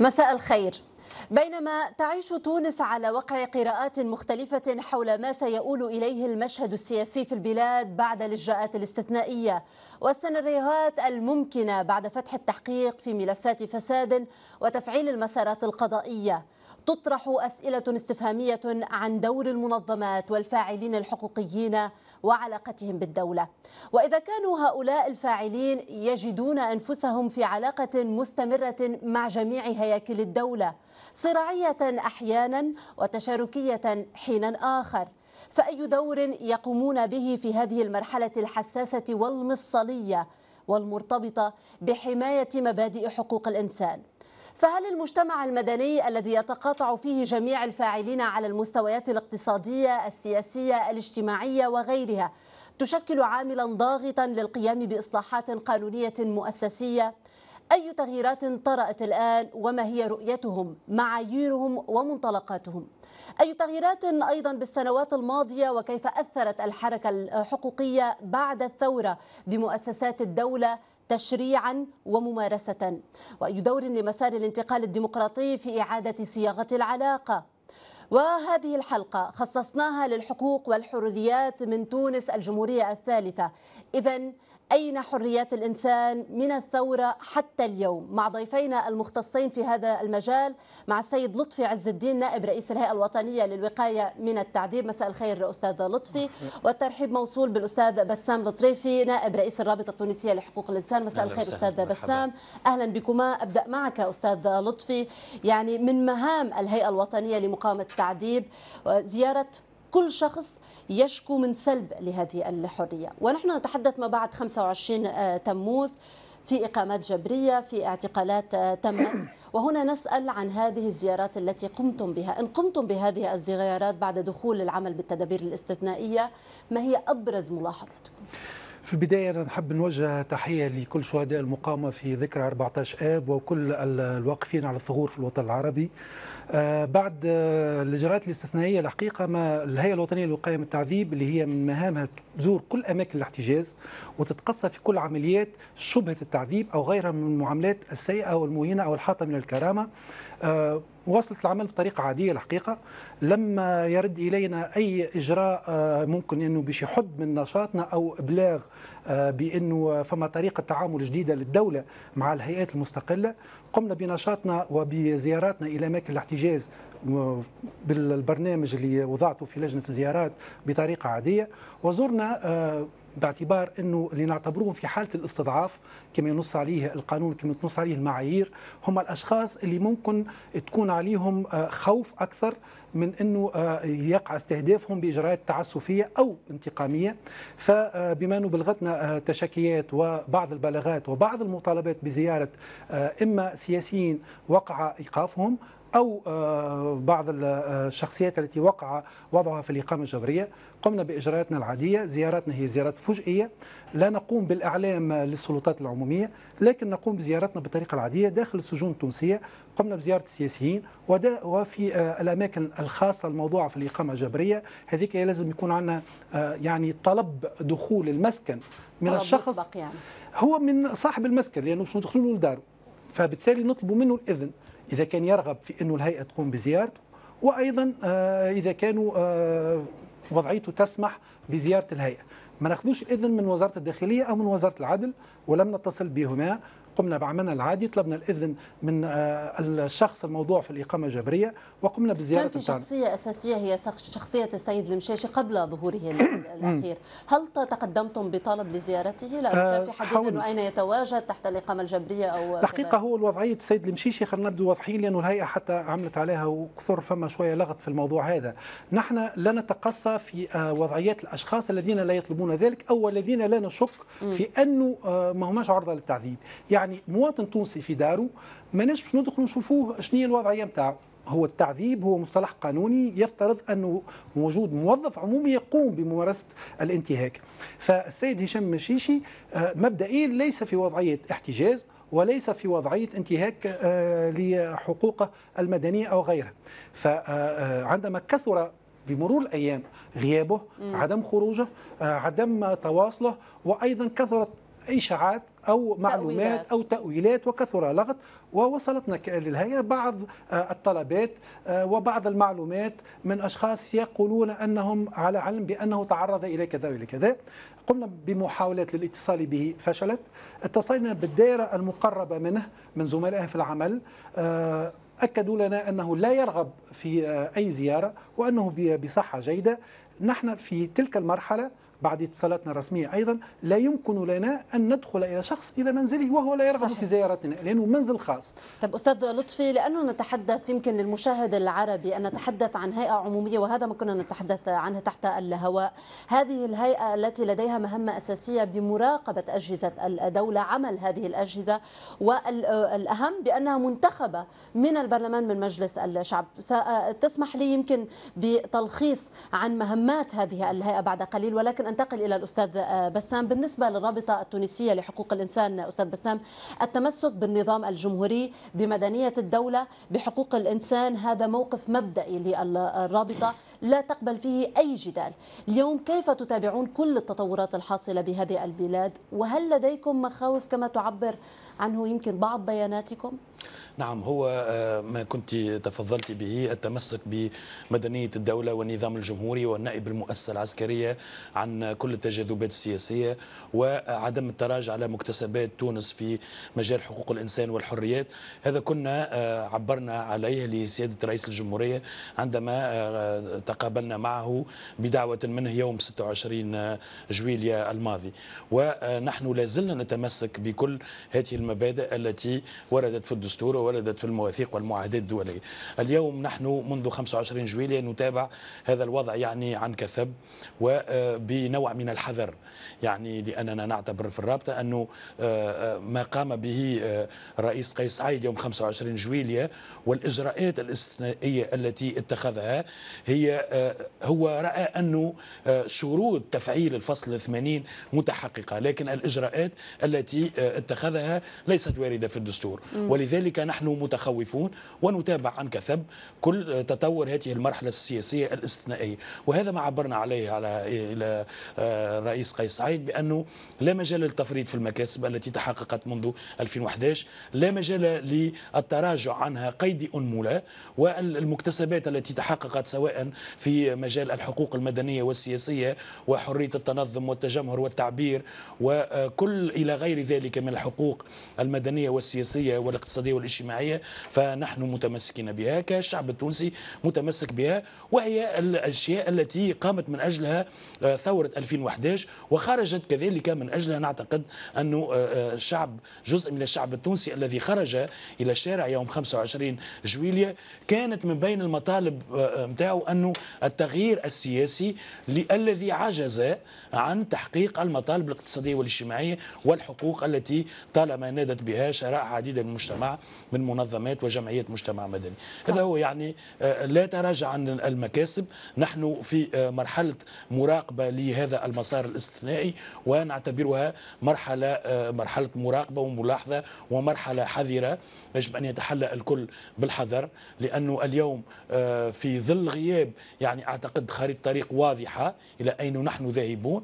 مساء الخير بينما تعيش تونس على وقع قراءات مختلفة حول ما سيؤول إليه المشهد السياسي في البلاد بعد الإجراءات الاستثنائية والسيناريوهات الممكنة بعد فتح التحقيق في ملفات فساد وتفعيل المسارات القضائية تطرح أسئلة استفهامية عن دور المنظمات والفاعلين الحقوقيين وعلاقتهم بالدولة وإذا كانوا هؤلاء الفاعلين يجدون أنفسهم في علاقة مستمرة مع جميع هياكل الدولة صراعية أحيانا وتشاركية حينا آخر فأي دور يقومون به في هذه المرحلة الحساسة والمفصلية والمرتبطة بحماية مبادئ حقوق الإنسان فهل المجتمع المدني الذي يتقاطع فيه جميع الفاعلين على المستويات الاقتصادية السياسية الاجتماعية وغيرها تشكل عاملا ضاغطا للقيام بإصلاحات قانونية مؤسسية؟ أي تغييرات طرأت الآن وما هي رؤيتهم معاييرهم ومنطلقاتهم أي تغييرات أيضا بالسنوات الماضية وكيف أثرت الحركة الحقوقية بعد الثورة بمؤسسات الدولة تشريعا وممارسة وأي دور لمسار الانتقال الديمقراطي في إعادة صياغة العلاقة وهذه الحلقة خصصناها للحقوق والحريات من تونس الجمهورية الثالثة إذا أين حريات الإنسان من الثورة حتى اليوم مع ضيفينا المختصين في هذا المجال مع السيد لطفي عز الدين نائب رئيس الهيئة الوطنية للوقاية من التعذيب مساء الخير أستاذ لطفي والترحيب موصول بالأستاذ بسام لطريفي نائب رئيس الرابطة التونسية لحقوق الإنسان مساء الخير أستاذ بسام أهلا بكما أبدأ معك أستاذ لطفي يعني من مهام الهيئة الوطنية لمقاومة التعذيب زيارة كل شخص يشكو من سلب لهذه الحرية ونحن نتحدث ما بعد 25 آه، تموز في إقامات جبرية في اعتقالات آه، تمت وهنا نسأل عن هذه الزيارات التي قمتم بها إن قمتم بهذه الزيارات بعد دخول العمل بالتدابير الاستثنائية ما هي أبرز ملاحظاتكم؟ في البداية أنا نحب نوجه تحية لكل شهداء المقاومة في ذكرى 14 آب وكل الواقفين على الثغور في الوطن العربي آه، بعد آه، الاجراءات الاستثنائيه الحقيقه ما الهيئه الوطنيه للوقايه من التعذيب اللي هي من مهامها تزور كل اماكن الاحتجاز وتتقصى في كل عمليات شبهه التعذيب او غيرها من المعاملات السيئه او المهينه او الحاطه من الكرامه آه، واصلت العمل بطريقه عاديه الحقيقه لما يرد الينا اي اجراء ممكن انه باش يحد من نشاطنا او ابلاغ بانه فما طريقه تعامل جديده للدوله مع الهيئات المستقله قمنا بنشاطنا وبزياراتنا إلى أماكن الاحتجاز بالبرنامج اللي وضعته في لجنه الزيارات بطريقه عاديه وزرنا آه، باعتبار انه اللي نعتبروهم في حاله الاستضعاف كما ينص عليه القانون كما تنص عليه المعايير هم الاشخاص اللي ممكن تكون عليهم آه، خوف اكثر من انه آه، يقع استهدافهم باجراءات تعسفيه او انتقاميه فبما انه بلغتنا تشكيات وبعض البلاغات وبعض المطالبات بزياره اما سياسيين وقع ايقافهم أو آه، بعض آه، الشخصيات التي وقع وضعها في الإقامة الجبرية قمنا بإجراءاتنا العادية زياراتنا هي زيارات فجئية لا نقوم بالإعلام للسلطات العمومية لكن نقوم بزيارتنا بالطريقة العادية داخل السجون التونسية قمنا بزيارة السياسيين وفي آه، الأماكن الخاصة الموضوعة في الإقامة الجبرية هذيك لازم يكون عندنا يعني طلب دخول المسكن من الشخص يعني. هو من صاحب المسكن لأنه يعني باش ندخلوا له الدار فبالتالي نطلب منه الإذن إذا كان يرغب في أنه الهيئة تقوم بزيارته وأيضا آه، إذا كانوا آه، وضعيته تسمح بزيارة الهيئة ما ناخذوش إذن من وزارة الداخلية أو من وزارة العدل ولم نتصل بهما قمنا بعملنا العادي طلبنا الاذن من آه، الشخص الموضوع في الاقامه الجبريه وقمنا بزياره كانت في شخصيه اساسيه هي شخصيه السيد المشاشي قبل ظهوره الاخير هل تقدمتم بطلب لزيارته لا آه، كان في حديث انه اين يتواجد تحت الاقامه الجبريه او الحقيقه هو الوضعيه السيد المشيشي خلينا نبدو واضحين لانه الهيئه حتى عملت عليها وكثر فما شويه لغط في الموضوع هذا نحن لا نتقصى في آه، وضعيات الاشخاص الذين لا يطلبون ذلك او الذين لا نشك في انه ما هماش عرضه للتعذيب يعني يعني مواطن تونسي في داره ما باش ندخلوا نشوفوه شنو هي الوضعيه نتاعو هو التعذيب هو مصطلح قانوني يفترض انه وجود موظف عمومي يقوم بممارسه الانتهاك فالسيد هشام مشيشي آه، مبدئيا ليس في وضعيه احتجاز وليس في وضعية انتهاك آه، لحقوقه المدنية أو غيرها فعندما آه، كثر بمرور الأيام غيابه عدم خروجه عدم تواصله وأيضا كثرت إشاعات أو معلومات تأويلات. أو تأويلات وكثر لغط ووصلتنا للهيئة بعض آه، الطلبات آه، وبعض المعلومات من أشخاص يقولون أنهم على علم بأنه تعرض إلى كذا وإلى كذا قمنا بمحاولات للاتصال به فشلت اتصلنا بالدائرة المقربة منه من زملائه في العمل آه، أكدوا لنا أنه لا يرغب في أي زيارة وأنه بصحة جيدة نحن في تلك المرحلة بعد اتصالاتنا الرسمية أيضا لا يمكن لنا أن ندخل إلى شخص إلى منزله وهو لا يرغب في زيارتنا لأنه منزل خاص طب أستاذ لطفي لأنه نتحدث يمكن للمشاهد العربي أن نتحدث عن هيئة عمومية وهذا ما كنا نتحدث عنه تحت الهواء هذه الهيئة التي لديها مهمة أساسية بمراقبة أجهزة الدولة عمل هذه الأجهزة والأهم بأنها منتخبة من البرلمان من مجلس الشعب تسمح لي يمكن بتلخيص عن مهمات هذه الهيئة بعد قليل ولكن انتقل الى الاستاذ آه، بسام بالنسبه للرابطه التونسيه لحقوق الانسان استاذ بسام التمسك بالنظام الجمهوري بمدنيه الدوله بحقوق الانسان هذا موقف مبدئي للرابطه لا تقبل فيه اي جدال اليوم كيف تتابعون كل التطورات الحاصله بهذه البلاد وهل لديكم مخاوف كما تعبر عنه يمكن بعض بياناتكم؟ نعم هو آه، ما كنت تفضلت به التمسك بمدنية الدولة والنظام الجمهوري والنائب المؤسسة العسكرية عن كل التجاذبات السياسية وعدم التراجع على مكتسبات تونس في مجال حقوق الإنسان والحريات هذا كنا آه، عبرنا عليه لسيادة رئيس الجمهورية عندما آه، تقابلنا معه بدعوة منه يوم 26 جويلية الماضي ونحن لازلنا نتمسك بكل هذه المبادئ التي وردت في الدستور ووردت في المواثيق والمعاهدات الدولية اليوم نحن منذ 25 جويلية نتابع هذا الوضع يعني عن كثب وبنوع آه، من الحذر يعني لأننا نعتبر في الرابطة أنه آه، آه، ما قام به الرئيس قيس سعيد يوم 25 جويلية والإجراءات الاستثنائية التي اتخذها هي هو رأى أنه شروط تفعيل الفصل 80 متحققة لكن الإجراءات التي اتخذها ليست وارده في الدستور ولذلك نحن متخوفون ونتابع عن كثب كل تطور هذه المرحله السياسيه الاستثنائيه وهذا ما عبرنا عليه على الى آه، الرئيس قيس سعيد بانه لا مجال للتفريط في المكاسب التي تحققت منذ 2011 لا مجال للتراجع عنها قيد انمله والمكتسبات التي تحققت سواء في مجال الحقوق المدنيه والسياسيه وحريه التنظم والتجمهر والتعبير وكل الى غير ذلك من الحقوق المدنية والسياسية والاقتصادية والاجتماعية فنحن متمسكين بها كالشعب التونسي متمسك بها وهي الأشياء التي قامت من أجلها آه، ثورة 2011 وخرجت كذلك من أجلها نعتقد أن الشعب آه، آه، جزء من الشعب التونسي الذي خرج إلى الشارع يوم 25 جويلية كانت من بين المطالب نتاعو أنه التغيير السياسي الذي عجز عن تحقيق المطالب الاقتصادية والاجتماعية والحقوق التي طالما نادت بها عديده من المجتمع من منظمات وجمعيات مجتمع مدني هذا هو يعني آه، لا تراجع عن المكاسب نحن في آه، مرحلة مراقبة لهذا المسار الاستثنائي ونعتبرها مرحلة آه، مرحلة مراقبة وملاحظة ومرحلة حذرة يجب أن يتحلى الكل بالحذر لأنه اليوم في ظل غياب يعني أعتقد خريطة طريق واضحة إلى أين نحن ذاهبون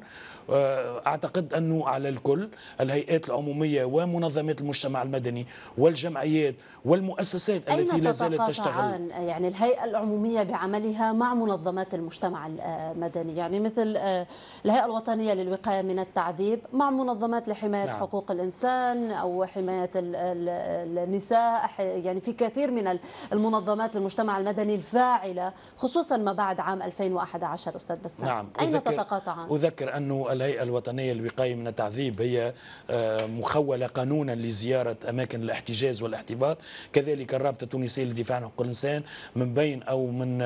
أعتقد أنه على الكل الهيئات العمومية ومنظمات منظمات المجتمع المدني والجمعيات والمؤسسات التي لا زالت تشتغل عن يعني الهيئة العمومية بعملها مع منظمات المجتمع آه، المدني يعني مثل آه، الهيئة الوطنية للوقاية من التعذيب مع منظمات لحماية نعم. حقوق الإنسان أو حماية النساء يعني في كثير من المنظمات المجتمع المدني الفاعلة خصوصا ما بعد عام 2011 أستاذ بسام نعم. أين تتقاطعان أذكر أنه الهيئة الوطنية للوقاية من التعذيب هي آه، مخولة قانون يأتون لزيارة أماكن الاحتجاز والاحتباط كذلك الرابطة التونسية للدفاع عن حقوق الإنسان من بين أو من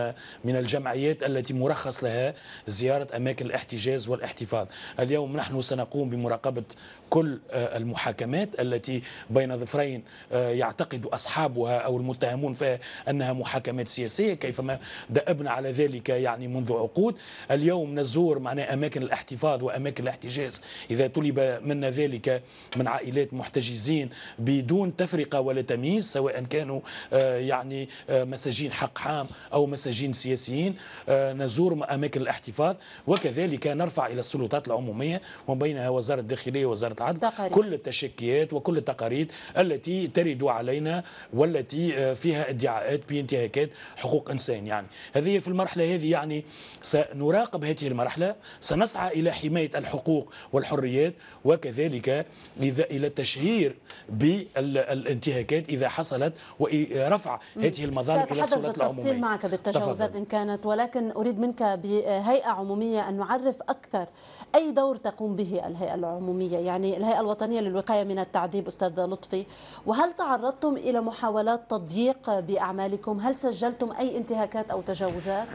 من الجمعيات التي مرخص لها زيارة أماكن الاحتجاز والاحتفاظ اليوم نحن سنقوم بمراقبة كل آه، المحاكمات التي بين ظفرين آه، يعتقد أصحابها أو المتهمون فيها أنها محاكمات سياسية كيفما دأبنا على ذلك يعني منذ عقود اليوم نزور معنا أماكن الاحتفاظ وأماكن الاحتجاز إذا طلب منا ذلك من عائلات محتجزين بدون تفرقة ولا تمييز سواء كانوا آه، يعني مساجين حق حام أو مساجين سياسيين نزور أماكن الاحتفاظ وكذلك نرفع إلى السلطات العمومية وبينها وزارة الداخلية وزارة تتعدى كل التشكيات وكل التقارير التي ترد علينا والتي آه، فيها ادعاءات بانتهاكات حقوق انسان يعني هذه في المرحله هذه يعني سنراقب هذه المرحله سنسعى الى حمايه الحقوق والحريات وكذلك اذا الى التشهير بالانتهاكات اذا حصلت ورفع هذه المظالم الى السلطات العموميه معك بالتجاوزات ان كانت ولكن اريد منك بهيئه عموميه ان نعرف اكثر أي دور تقوم به الهيئة العمومية يعني الهيئة الوطنية للوقاية من التعذيب أستاذ لطفي وهل تعرضتم إلى محاولات تضييق بأعمالكم هل سجلتم أي انتهاكات أو تجاوزات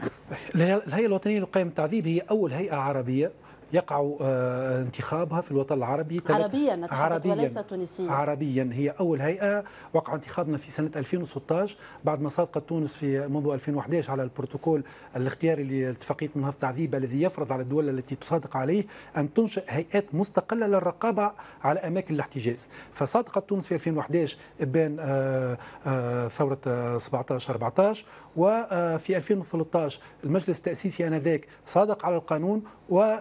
الهيئة الوطنية للوقاية من التعذيب هي أول هيئة عربية يقع آه، انتخابها في الوطن العربي عربيا عربيا وليس تونسيا عربيا هي اول هيئه وقع انتخابنا في سنه 2016 بعد ما صادقت تونس في منذ 2011 على البروتوكول الاختياري لاتفاقيه منهض التعذيب الذي يفرض على الدول التي تصادق عليه ان تنشئ هيئات مستقله للرقابه على اماكن الاحتجاز فصادقت تونس في 2011 ابان آه، آه، ثوره 17 14 وفي 2013 المجلس التاسيسي انذاك صادق على القانون و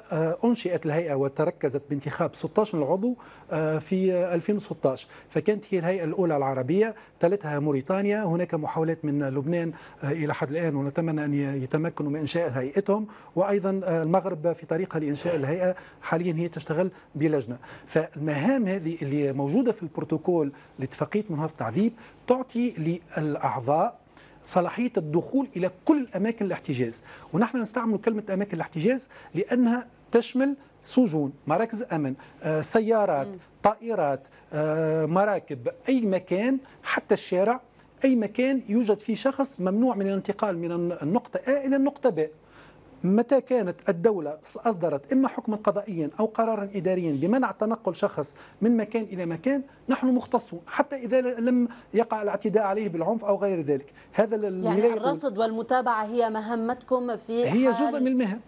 أنشئت الهيئة وتركزت بانتخاب 16 عضو آه، في 2016 فكانت هي الهيئة الأولى العربية تلتها موريتانيا هناك محاولات من لبنان آه، إلى حد الآن ونتمنى أن يتمكنوا من إنشاء هيئتهم وأيضا آه، المغرب في طريقها لإنشاء الهيئة حاليا هي تشتغل بلجنة فالمهام هذه اللي موجودة في البروتوكول لاتفاقية منهض التعذيب تعطي للأعضاء صلاحيه الدخول الى كل اماكن الاحتجاز ونحن نستعمل كلمه اماكن الاحتجاز لانها تشمل سجون مراكز امن آه، سيارات طائرات آه، مراكب اي مكان حتى الشارع اي مكان يوجد فيه شخص ممنوع من الانتقال من النقطه A الى النقطه B متى كانت الدولة أصدرت إما حكما قضائيا أو قرارا إداريا بمنع تنقل شخص من مكان إلى مكان نحن مختصون حتى إذا لم يقع الاعتداء عليه بالعنف أو غير ذلك هذا يعني الرصد والمتابعة هي مهمتكم في هي حال... جزء من المهام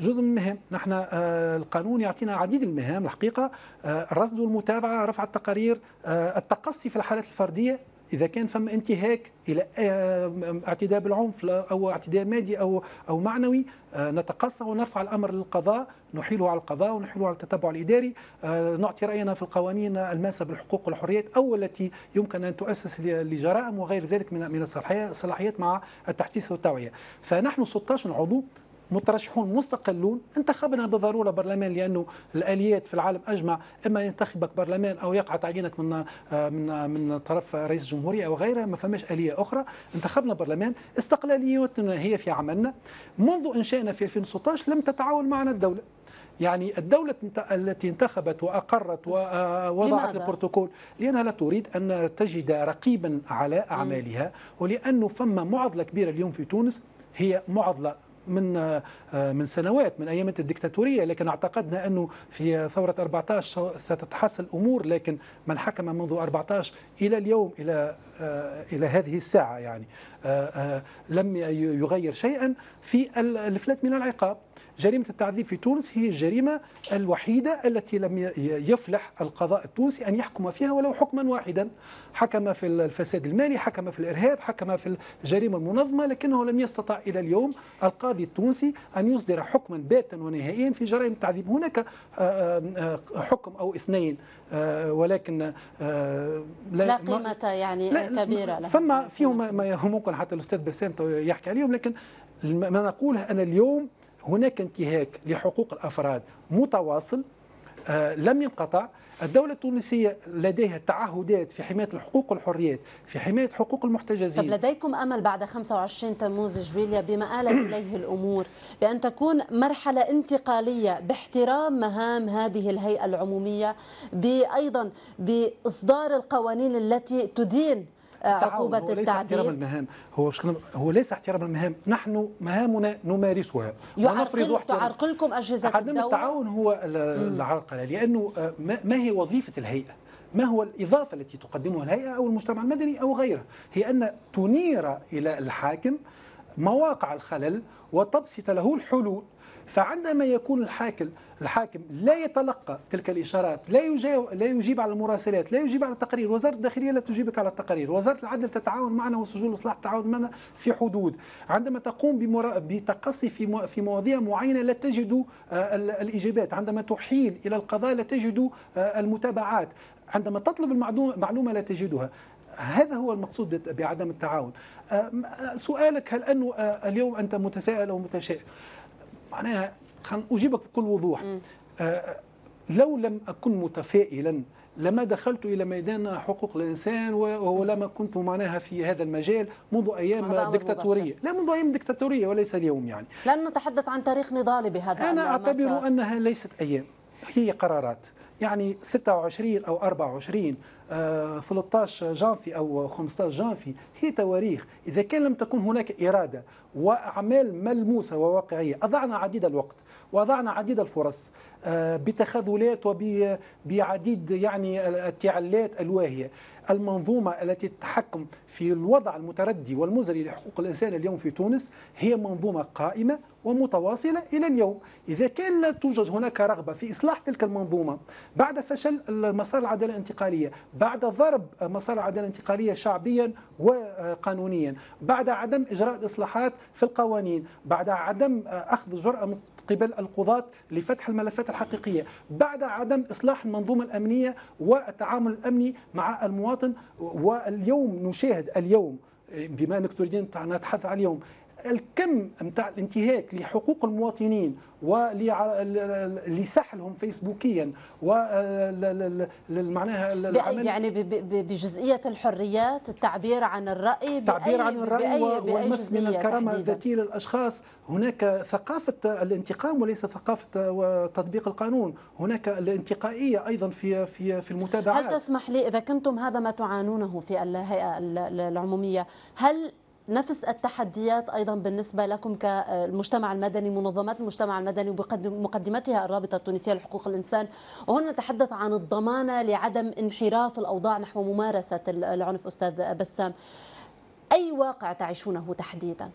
جزء من المهام نحن آه، القانون يعطينا عديد المهام الحقيقة آه، الرصد والمتابعة رفع التقارير آه، التقصي في الحالات الفردية اذا كان فما انتهاك الى آه، اعتداء بالعنف او اعتداء مادي او او معنوي آه، نتقصى ونرفع الامر للقضاء نحيله على القضاء ونحيله على التتبع الاداري آه، نعطي راينا في القوانين الماسه بالحقوق والحريات او التي يمكن ان تؤسس لجرائم وغير ذلك من من الصلاحيات مع التحسيس والتوعيه فنحن 16 عضو مترشحون مستقلون انتخبنا بالضروره برلمان لانه الاليات في العالم اجمع اما ينتخبك برلمان او يقع تعيينك من من من طرف رئيس الجمهوريه او غيره ما فماش اليه اخرى انتخبنا برلمان استقلاليتنا هي في عملنا منذ انشائنا في 2016 لم تتعاون معنا الدوله يعني الدولة التي انتخبت وأقرت آه، ووضعت البروتوكول لأنها لا تريد أن تجد رقيبا على أعمالها ولأنه فما معضلة كبيرة اليوم في تونس هي معضلة من آه، آه، من سنوات من ايام الدكتاتوريه لكن اعتقدنا انه في ثوره 14 ستتحسن الامور لكن من حكم منذ 14 الى اليوم الى آه، الى هذه الساعه يعني لم يغير شيئا في الفلات من العقاب جريمة التعذيب في تونس هي الجريمة الوحيدة التي لم يفلح القضاء التونسي أن يحكم فيها ولو حكما واحدا حكم في الفساد المالي حكم في الإرهاب حكم في الجريمة المنظمة لكنه لم يستطع إلى اليوم القاضي التونسي أن يصدر حكما باتا ونهائيا في جرائم التعذيب هناك آه، آه، آه، حكم أو اثنين ولكن لا, لا قيمة يعني لا كبيرة لها ثم فيهم ما ممكن حتى الأستاذ بسام يحكي عليهم لكن ما نقوله أنا اليوم هناك انتهاك لحقوق الأفراد متواصل آه، لم ينقطع الدولة التونسية لديها تعهدات في حماية الحقوق والحريات في حماية حقوق المحتجزين طب لديكم أمل بعد 25 تموز جويليا بما آلت إليه الأمور بأن تكون مرحلة انتقالية باحترام مهام هذه الهيئة العمومية بأيضا بإصدار القوانين التي تدين عقوبه هو ليس احترام المهام هو هو ليس احترام المهام نحن مهامنا نمارسها ونفرض تعرقلكم اجهزه عدم التعاون هو العرقله لانه آه، ما هي وظيفه الهيئه ما هو الإضافة التي تقدمها الهيئة أو المجتمع المدني أو غيره هي أن تنير إلى الحاكم مواقع الخلل وتبسط له الحلول فعندما يكون الحاكم الحاكم لا يتلقى تلك الاشارات لا يجيب لا يجيب على المراسلات لا يجيب على التقارير وزاره الداخليه لا تجيبك على التقارير وزاره العدل تتعاون معنا وسجون الاصلاح تتعاون معنا في حدود عندما تقوم بمرا... بتقصي في في مواضيع معينه لا تجد آه، الاجابات عندما تحيل الى القضاء لا تجد آه، المتابعات عندما تطلب المعلومه لا تجدها هذا هو المقصود بعدم التعاون آه، سؤالك هل أنه اليوم أنت متفائل أو متشائم معناها خل أجيبك بكل وضوح آه،, آه لو لم أكن متفائلا لما دخلت الى ميدان حقوق الانسان ولما كنت معناها في هذا المجال منذ ايام دكتاتوريه، لا منذ ايام دكتاتوريه وليس اليوم يعني. لن نتحدث عن تاريخ نضالي بهذا انا اعتبر انها ليست ايام، هي قرارات. يعني 26 أو 24 13 آه، جانفي أو 15 جانفي هي تواريخ إذا كان لم تكن هناك إرادة وأعمال ملموسة وواقعية أضعنا عديد الوقت وضعنا عديد الفرص آه، بتخاذلات وبعديد يعني التعلات الواهية المنظومة التي تتحكم في الوضع المتردي والمزري لحقوق الإنسان اليوم في تونس هي منظومة قائمة ومتواصلة إلى اليوم إذا كان لا توجد هناك رغبة في إصلاح تلك المنظومة بعد فشل مسار العدالة الانتقالية بعد ضرب مسار العدالة الانتقالية شعبيا وقانونيا بعد عدم إجراء الإصلاحات في القوانين بعد عدم أخذ الجرأة من قبل القضاة لفتح الملفات الحقيقية بعد عدم إصلاح المنظومة الأمنية والتعامل الأمني مع المواطن واليوم نشاهد اليوم بما انك تريدين ان نتحدث عن اليوم الكم نتاع الانتهاك لحقوق المواطنين ولسحلهم فيسبوكيا و معناها العمل يعني بجزئيه الحريات التعبير عن الراي التعبير عن الراي والمس من الكرامه الذاتيه للاشخاص هناك ثقافه الانتقام وليس ثقافه تطبيق القانون هناك الانتقائيه ايضا في في في المتابعات هل تسمح لي اذا كنتم هذا ما تعانونه في الهيئه العموميه هل نفس التحديات أيضا بالنسبة لكم كالمجتمع المدني منظمات المجتمع المدني ومقدمتها الرابطة التونسية لحقوق الإنسان وهنا نتحدث عن الضمانة لعدم انحراف الأوضاع نحو ممارسة العنف أستاذ بسام أي واقع تعيشونه تحديدا؟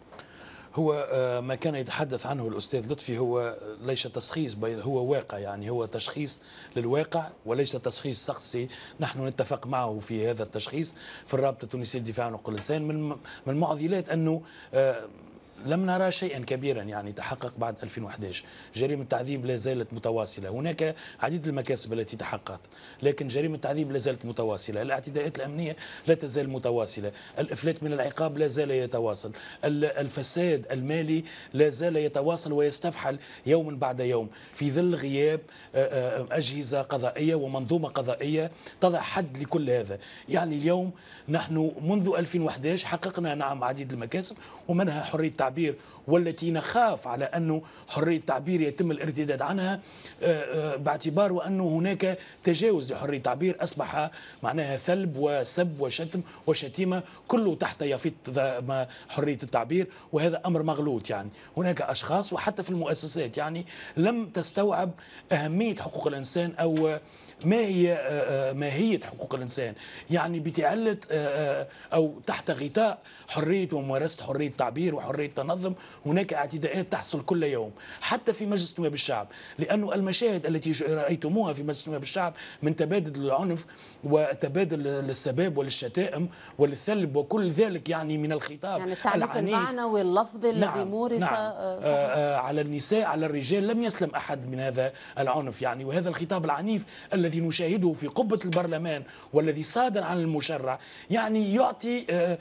هو آه، ما كان يتحدث عنه الأستاذ لطفي هو ليس تشخيص بل هو واقع يعني هو تشخيص للواقع وليس تشخيص شخصي نحن نتفق معه في هذا التشخيص في الرابطة التونسية للدفاع عن حقوق الإنسان من من معضلات أنه آه، لم نرى شيئا كبيرا يعني تحقق بعد 2011 جريمة التعذيب لا زالت متواصلة هناك عديد المكاسب التي تحققت لكن جريمة التعذيب لا زالت متواصلة الاعتداءات الأمنية لا تزال متواصلة الإفلات من العقاب لا زال يتواصل الفساد المالي لا زال يتواصل ويستفحل يوما بعد يوم في ظل غياب آه، آه، أجهزة قضائية ومنظومة قضائية تضع حد لكل هذا يعني اليوم نحن منذ 2011 حققنا نعم عديد المكاسب ومنها حرية التعبير والتي نخاف على أنه حرية التعبير يتم الارتداد عنها آه، آه، باعتبار وأنه هناك تجاوز لحرية التعبير أصبح معناها ثلب وسب وشتم وشتيمة كله تحت يفيض حرية التعبير وهذا أمر مغلوط يعني هناك أشخاص وحتى في المؤسسات يعني لم تستوعب أهمية حقوق الإنسان أو ما هي آه، ماهية حقوق الإنسان يعني بتعلة أو تحت غطاء حرية وممارسة حرية التعبير وحرية المتنظم هناك اعتداءات تحصل كل يوم حتى في مجلس نواب الشعب لأن المشاهد التي رأيتموها في مجلس نواب الشعب من تبادل العنف وتبادل للسباب وللشتائم وللثلب وكل ذلك يعني من الخطاب يعني التعنيف المعنوي اللفظي نعم الذي مورس نعم آه، آه، على النساء على الرجال لم يسلم أحد من هذا العنف يعني وهذا الخطاب العنيف الذي نشاهده في قبة البرلمان والذي صادر عن المشرع يعني يعطي آه،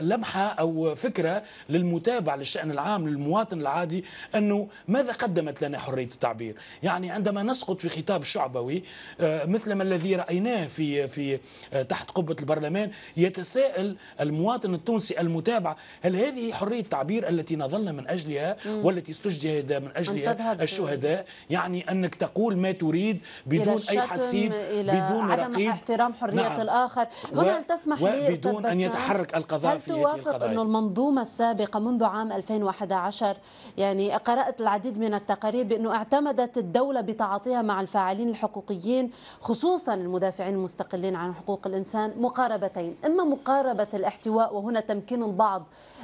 لمحة أو فكرة للمتابعة على الشأن العام للمواطن العادي أنه ماذا قدمت لنا حرية التعبير يعني عندما نسقط في خطاب شعبوي آه، مثل ما الذي رأيناه في, في آه، تحت قبة البرلمان يتساءل المواطن التونسي المتابع هل هذه حرية التعبير التي نظلنا من أجلها والتي استجهد من أجلها الشهداء يعني أنك تقول ما تريد بدون أي حسيب بدون عدم رقيب احترام حرية نعم. الآخر هنا هل تسمح لي بدون أن يتحرك القضاء في هل توافق أن المنظومة السابقة منذ عام عام 2011 يعني قرأت العديد من التقارير بأنه اعتمدت الدولة بتعاطيها مع الفاعلين الحقوقيين خصوصا المدافعين المستقلين عن حقوق الإنسان مقاربتين إما مقاربة الاحتواء وهنا تمكين البعض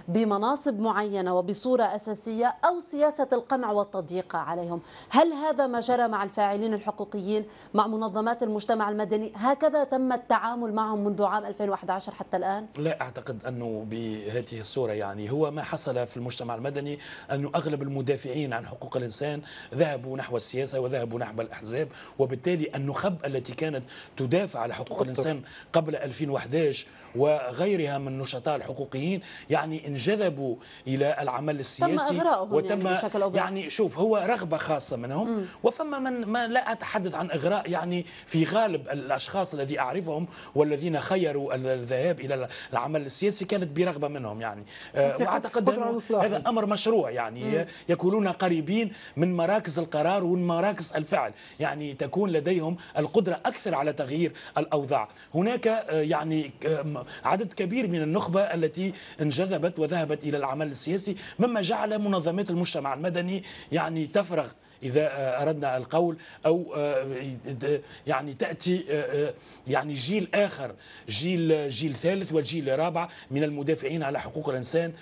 بمناصب معينة وبصورة أساسية أو سياسة القمع والتضييق عليهم هل هذا ما جرى مع الفاعلين الحقوقيين مع منظمات المجتمع المدني هكذا تم التعامل معهم منذ عام 2011 حتى الآن؟ لا أعتقد أنه بهذه الصورة يعني هو ما حصل في في المجتمع المدني أن أغلب المدافعين عن حقوق الإنسان ذهبوا نحو السياسة وذهبوا نحو الأحزاب وبالتالي النخب التي كانت تدافع على حقوق الإنسان قبل 2011 وغيرها من النشطاء الحقوقيين يعني انجذبوا إلى العمل السياسي تم يعني وتم يعني, بشكل أو يعني شوف هو رغبة خاصة منهم مم. وفما من ما لا أتحدث عن إغراء يعني في غالب الأشخاص الذي أعرفهم والذين خيروا الذهاب إلى العمل السياسي كانت برغبة منهم يعني آه، وأعتقد أنه هذا أمر مشروع يعني مم. يكونون قريبين من مراكز القرار ومن مراكز الفعل يعني تكون لديهم القدرة أكثر على تغيير الأوضاع هناك آه، يعني آه، عدد كبير من النخبة التي انجذبت وذهبت إلى العمل السياسي مما جعل منظمات المجتمع المدني يعني تفرغ اذا اردنا القول او آه، يعني تاتي آه، آه، يعني جيل اخر جيل جيل ثالث وجيل رابع من المدافعين على حقوق الانسان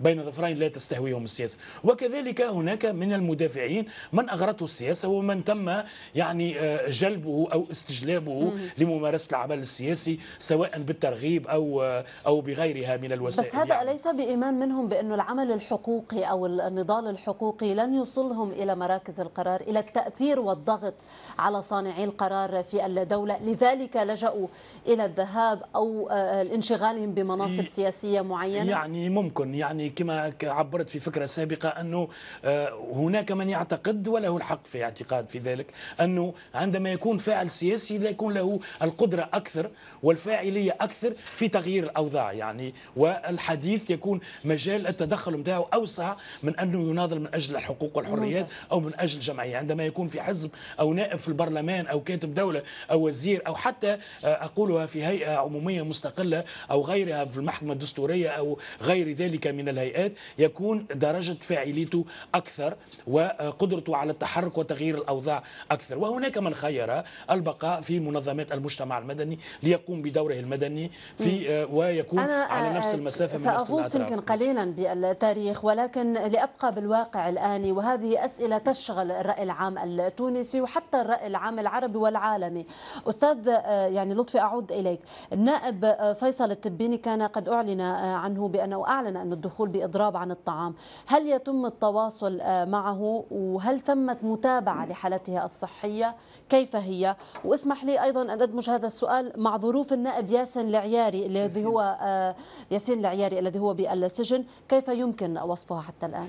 بين ظفرين لا تستهويهم السياسة وكذلك هناك من المدافعين من أغرته السياسة ومن تم يعني آه، جلبه أو استجلابه لممارسة العمل السياسي سواء بالترغيب أو آه، أو بغيرها من الوسائل بس هذا يعني. أليس بإيمان منهم بأنه العمل الحقوقي أو النضال الحقوقي لن يوصلهم إلى مراكز القرار إلى التأثير والضغط على صانعي القرار في الدولة لذلك لجأوا إلى الذهاب أو آه، انشغالهم بمناصب سياسية معينة يعني ممكن يعني كما عبرت في فكرة سابقة أنه آه، هناك من يعتقد وله الحق في اعتقاد في ذلك أنه عندما يكون فاعل سياسي لا يكون له القدرة أكثر والفاعلية أكثر في تغيير الأوضاع يعني والحديث يكون مجال التدخل نتاعو أوسع من أنه يناضل من أجل الحقوق والحريات نعم. أو من أجل جمعية عندما يكون في حزب أو نائب في البرلمان أو كاتب دولة أو وزير أو حتى آه، أقولها في هيئة عمومية مستقلة أو غيرها في المحكمة الدستورية أو غير ذلك من الهيئات يكون درجة فاعليته أكثر وقدرته على التحرك وتغيير الأوضاع أكثر وهناك من خير البقاء في منظمات المجتمع المدني ليقوم بدوره المدني في آه، ويكون على آه، نفس المسافة من نفس الأطراف يمكن قليلا بالتاريخ ولكن لأبقى بالواقع الآن وهذه أسئلة تشغل الرأي العام التونسي وحتى الرأي العام العربي والعالمي أستاذ آه، يعني لطفي أعود إليك النائب فيصل التبيني كان قد أعلن عنه بأنه أعلن أن الدخول الدخول باضراب عن الطعام، هل يتم التواصل آه، معه وهل تمت متابعه لحالته الصحيه؟ كيف هي؟ واسمح لي ايضا ان ادمج هذا السؤال مع ظروف النائب ياسين العياري الذي هو آه، ياسين العياري الذي هو بالسجن، كيف يمكن وصفها حتى الان؟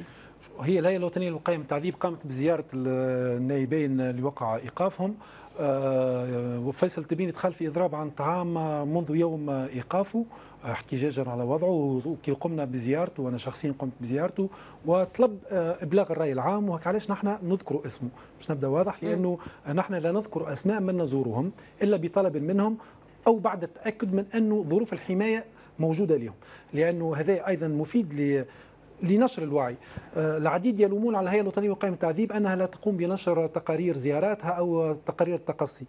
هي الهيئه الوطنيه للوقايه من التعذيب قامت بزياره النائبين اللي وقع ايقافهم آه، وفيصل تبين دخل في اضراب عن طعام منذ يوم ايقافه احتجاجا على وضعه وكي قمنا بزيارته وانا شخصيا قمت بزيارته وطلب آه، ابلاغ الراي العام وهك علاش نحن نذكر اسمه باش نبدا واضح لانه نحن لا نذكر اسماء من نزورهم الا بطلب منهم او بعد التاكد من انه ظروف الحمايه موجوده اليوم لانه هذا ايضا مفيد لنشر الوعي آه، العديد يلومون على الهيئه الوطنيه لقيم التعذيب انها لا تقوم بنشر تقارير زياراتها او تقارير التقصي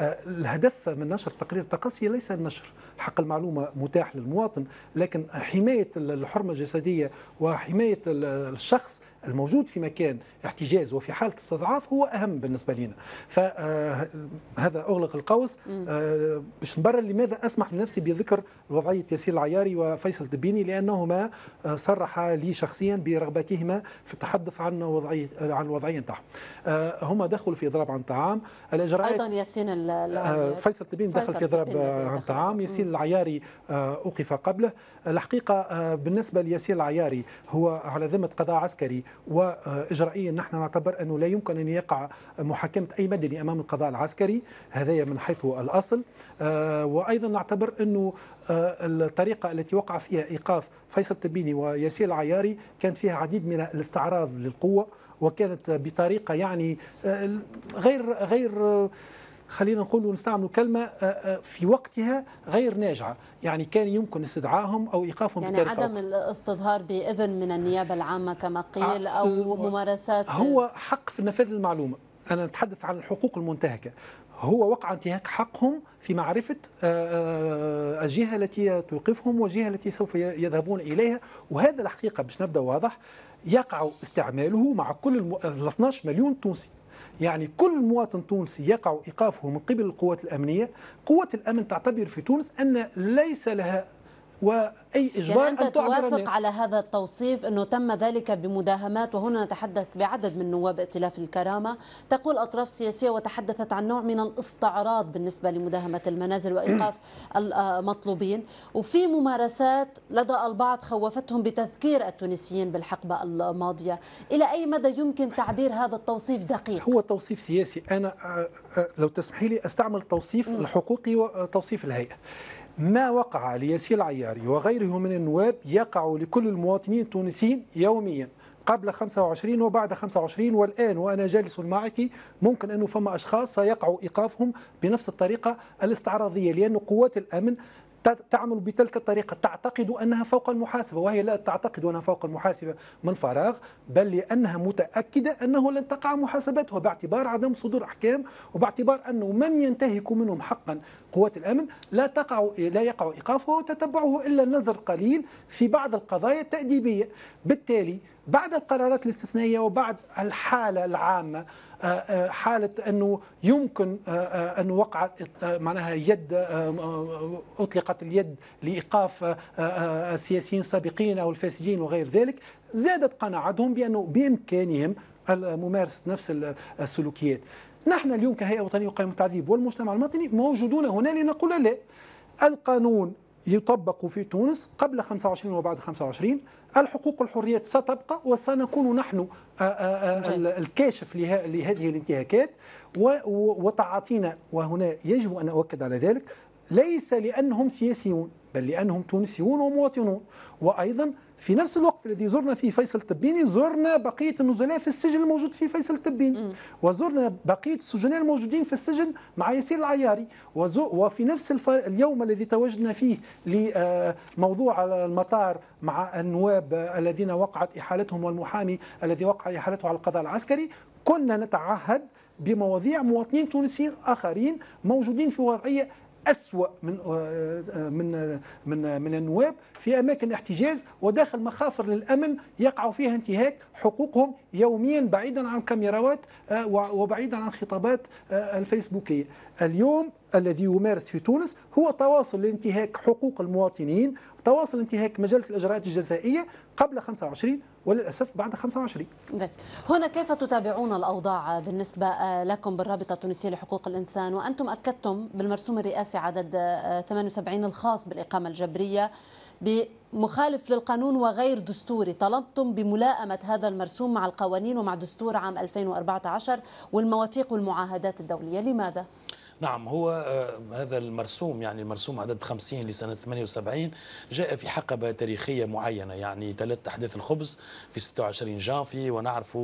آه، الهدف من نشر تقرير التقصي ليس النشر حق المعلومة متاح للمواطن لكن حماية الحرمة الجسدية وحماية الشخص الموجود في مكان احتجاز وفي حاله استضعاف هو اهم بالنسبه لنا فهذا آه، اغلق القوس آه، مش نبرر لماذا اسمح لنفسي بذكر وضعيه ياسين العياري وفيصل الدبيني لانهما آه، صرحا لي شخصيا برغبتهما في التحدث عن وضعيه عن الوضعيه نتاعهم هما دخلوا في اضراب عن طعام الاجراءات ايضا ياسين فيصل الدبيني دخل في اضراب عن طعام ياسين العياري اوقف قبله الحقيقه بالنسبه لياسين العياري هو على ذمه قضاء عسكري واجرائيا نحن نعتبر انه لا يمكن ان يقع محاكمه اي مدني امام القضاء العسكري هذا من حيث الاصل آه، وايضا نعتبر انه آه، الطريقه التي وقع فيها ايقاف فيصل تبيني وياسير العياري كان فيها عديد من الاستعراض للقوه وكانت بطريقه يعني آه، غير غير خلينا نقول ونستعمل كلمة آه، آه، في وقتها غير ناجعة يعني كان يمكن استدعائهم أو إيقافهم يعني بطريقة عدم الاستظهار بإذن من النيابة العامة كما قيل آه، أو ممارسات هو حق في نفاذ المعلومة أنا نتحدث عن الحقوق المنتهكة هو وقع انتهاك حقهم في معرفة الجهة التي توقفهم والجهة التي سوف يذهبون إليها وهذا الحقيقة باش نبدأ واضح يقع استعماله مع كل ال 12 مليون تونسي يعني كل مواطن تونسي يقع إيقافه من قبل القوات الأمنية قوات الأمن تعتبر في تونس أن ليس لها واي يعني اجبار يعني أنت ان تعبر توافق على هذا التوصيف انه تم ذلك بمداهمات وهنا نتحدث بعدد من نواب ائتلاف الكرامه تقول اطراف سياسيه وتحدثت عن نوع من الاستعراض بالنسبه لمداهمه المنازل وايقاف المطلوبين وفي ممارسات لدى البعض خوفتهم بتذكير التونسيين بالحقبه الماضيه الى اي مدى يمكن تعبير هذا التوصيف دقيق هو توصيف سياسي انا آه، آه، لو تسمحي لي استعمل توصيف الحقوقي وتوصيف الهيئه ما وقع لياسير العياري وغيره من النواب يقع لكل المواطنين التونسيين يوميا قبل 25 وبعد 25 والآن وأنا جالس معك ممكن أنه فما أشخاص سيقع إيقافهم بنفس الطريقة الاستعراضية لأن قوات الأمن تعمل بتلك الطريقة تعتقد أنها فوق المحاسبة وهي لا تعتقد أنها فوق المحاسبة من فراغ بل لأنها متأكدة أنه لن تقع محاسبتها باعتبار عدم صدور أحكام وباعتبار أنه من ينتهك منهم حقا قوات الامن لا تقع لا يقع ايقافه وتتبعه الا النظر قليل في بعض القضايا التاديبيه بالتالي بعد القرارات الاستثنائيه وبعد الحاله العامه آه، آه، حالة أنه يمكن آه، أن وقع معناها يد أطلقت اليد لإيقاف السياسيين السابقين أو الفاسدين وغير ذلك زادت قناعتهم بأنه بإمكانهم ممارسة نفس السلوكيات نحن اليوم كهيئة وطنية لقيم التعذيب والمجتمع المدني موجودون هنا لنقول لا القانون يطبق في تونس قبل 25 وبعد 25 الحقوق والحريات ستبقى وسنكون نحن آه، آه، آه، الكاشف لهذه الانتهاكات وتعاطينا وهنا يجب أن أؤكد على ذلك ليس لأنهم سياسيون بل لأنهم تونسيون ومواطنون وأيضا في نفس الوقت الذي زرنا فيه فيصل التبيني زرنا بقية النزلاء في السجن الموجود في فيصل التبيني وزرنا بقية السجناء الموجودين في السجن مع ياسين العياري وفي نفس اليوم الذي تواجدنا فيه لموضوع آه، المطار مع النواب الذين وقعت إحالتهم والمحامي الذي وقع إحالته على القضاء العسكري كنا نتعهد بمواضيع مواطنين تونسيين آخرين موجودين في وضعية أسوأ من آه، آه، من آه، من من النواب في أماكن احتجاز وداخل مخافر للأمن يقع فيها انتهاك حقوقهم يوميا بعيدا عن كاميرات وبعيدا عن خطابات الفيسبوكية اليوم الذي يمارس في تونس هو تواصل لانتهاك حقوق المواطنين تواصل انتهاك مجله الاجراءات الجزائيه قبل 25 وللاسف بعد 25 هنا كيف تتابعون الاوضاع بالنسبه لكم بالرابطه التونسيه لحقوق الانسان وانتم اكدتم بالمرسوم الرئاسي عدد 78 الخاص بالاقامه الجبريه بمخالف للقانون وغير دستوري طلبتم بملائمة هذا المرسوم مع القوانين ومع دستور عام 2014 والمواثيق والمعاهدات الدولية لماذا؟ نعم هو آه، هذا المرسوم يعني المرسوم عدد 50 لسنة 78 جاء في حقبة تاريخية معينة يعني تلت أحداث الخبز في 26 جانفي ونعرف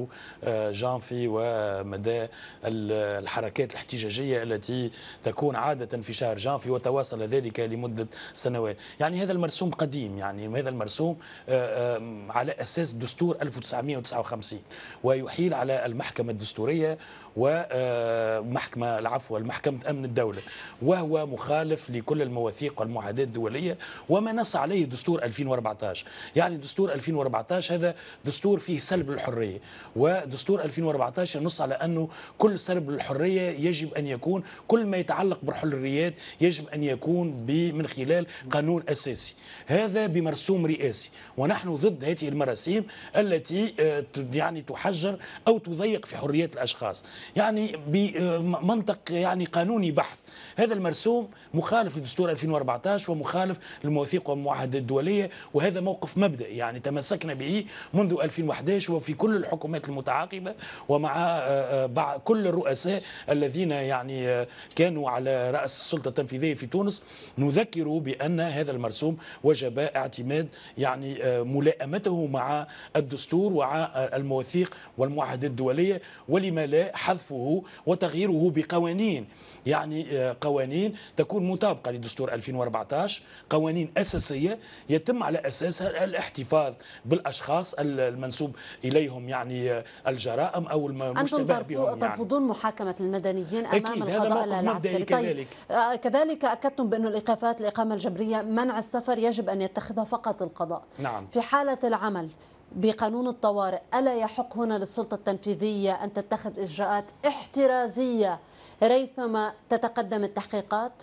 آه، جانفي ومدى الحركات الاحتجاجية التي تكون عادة في شهر جانفي وتواصل ذلك لمدة سنوات يعني هذا المرسوم قديم يعني هذا المرسوم آه، على أساس دستور 1959 ويحيل على المحكمة الدستورية ومحكمة العفو المحكمة أمن الدولة وهو مخالف لكل المواثيق والمعاهدات الدولية وما نص عليه دستور 2014 يعني دستور 2014 هذا دستور فيه سلب الحرية ودستور 2014 ينص على أنه كل سلب الحرية يجب أن يكون كل ما يتعلق بالحريات يجب أن يكون من خلال قانون أساسي هذا بمرسوم رئاسي ونحن ضد هذه المراسيم التي آه، يعني تحجر أو تضيق في حريات الأشخاص يعني بمنطق آه، يعني قانون قانوني بحت هذا المرسوم مخالف لدستور 2014 ومخالف للمواثيق والمعاهدات الدولية وهذا موقف مبدئي يعني تمسكنا به منذ 2011 وفي كل الحكومات المتعاقبة ومع آه، آه، كل الرؤساء الذين يعني آه، كانوا على رأس السلطة التنفيذية في تونس نذكر بأن هذا المرسوم وجب اعتماد يعني ملائمته مع الدستور ومع المواثيق والمعاهدات الدولية ولما لا حذفه وتغييره بقوانين يعني آه، قوانين تكون مطابقة لدستور 2014 قوانين أساسية يتم على أساسها الاحتفاظ بالأشخاص المنسوب إليهم يعني آه، الجرائم أو المشتبه بهم يعني ترفضون محاكمة المدنيين أمام أكيد القضاء هذا موقف مبدئي كذلك طيب. آه، كذلك أكدتم بانه الإيقافات الإقامة الجبرية منع السفر يجب أن يتخذها فقط القضاء نعم. في حالة العمل بقانون الطوارئ ألا يحق هنا للسلطة التنفيذية أن تتخذ إجراءات احترازية ريثما تتقدم التحقيقات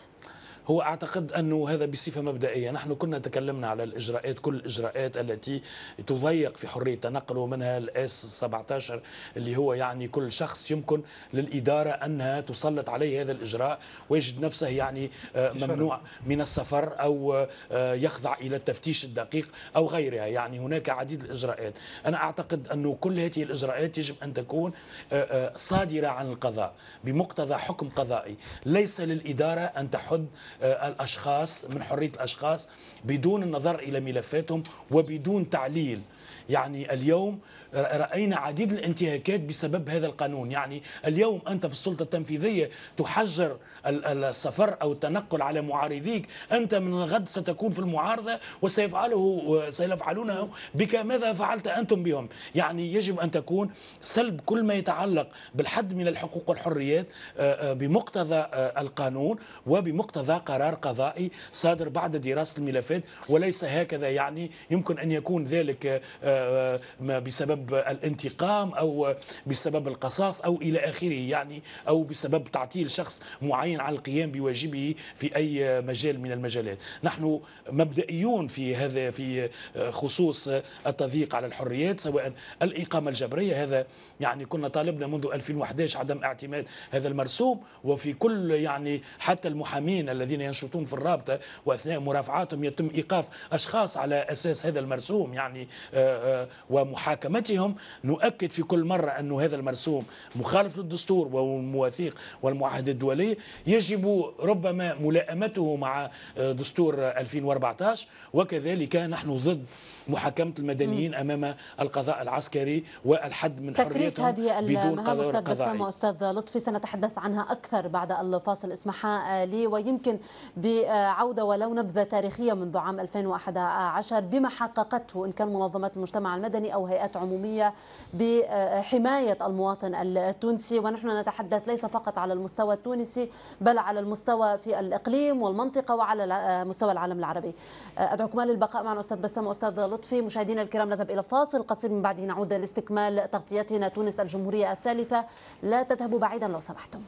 هو أعتقد أنه هذا بصفة مبدئية نحن كنا تكلمنا على الإجراءات كل الإجراءات التي تضيق في حرية التنقل ومنها الإس 17 اللي هو يعني كل شخص يمكن للإدارة أنها تسلط عليه هذا الإجراء ويجد نفسه يعني آه، ممنوع من السفر أو آه، يخضع إلى التفتيش الدقيق أو غيرها يعني هناك عديد الإجراءات أنا أعتقد أنه كل هذه الإجراءات يجب أن تكون آه، صادرة عن القضاء بمقتضى حكم قضائي ليس للإدارة أن تحد آه، الأشخاص من حرية الأشخاص بدون النظر إلى ملفاتهم وبدون تعليل يعني اليوم راينا عديد الانتهاكات بسبب هذا القانون يعني اليوم انت في السلطه التنفيذيه تحجر السفر او التنقل على معارضيك انت من الغد ستكون في المعارضه وسيفعله سيفعلونه بك ماذا فعلت انتم بهم يعني يجب ان تكون سلب كل ما يتعلق بالحد من الحقوق والحريات آه، آه، بمقتضى آه، القانون وبمقتضى قرار قضائي صادر بعد دراسه الملفات وليس هكذا يعني يمكن ان يكون ذلك آه، ما بسبب الانتقام او بسبب القصاص او الى اخره يعني او بسبب تعطيل شخص معين عن القيام بواجبه في اي مجال من المجالات نحن مبدئيون في هذا في خصوص التضييق على الحريات سواء الاقامه الجبريه هذا يعني كنا طالبنا منذ 2011 عدم اعتماد هذا المرسوم وفي كل يعني حتى المحامين الذين ينشطون في الرابطه واثناء مرافعاتهم يتم ايقاف اشخاص على اساس هذا المرسوم يعني آه، ومحاكمتهم نؤكد في كل مرة أن هذا المرسوم مخالف للدستور والمواثيق والمعاهد الدولية يجب ربما ملائمته مع آه، دستور 2014 وكذلك نحن ضد محاكمة المدنيين أمام القضاء العسكري والحد من حريتهم هذه بدون قضاء قضائي أستاذ لطفي سنتحدث عنها أكثر بعد الفاصل اسمحا آه، لي ويمكن بعودة ولو نبذة تاريخية منذ عام 2011 بما حققته إن كان منظمات المجتمع المجتمع المدني أو هيئات عمومية بحماية المواطن التونسي ونحن نتحدث ليس فقط على المستوى التونسي بل على المستوى في الإقليم والمنطقة وعلى مستوى العالم العربي ادعوكم للبقاء معنا أستاذ بسام وأستاذ لطفي مشاهدينا الكرام نذهب إلى فاصل قصير من بعده نعود لاستكمال تغطيتنا تونس الجمهورية الثالثة لا تذهبوا بعيدا لو سمحتم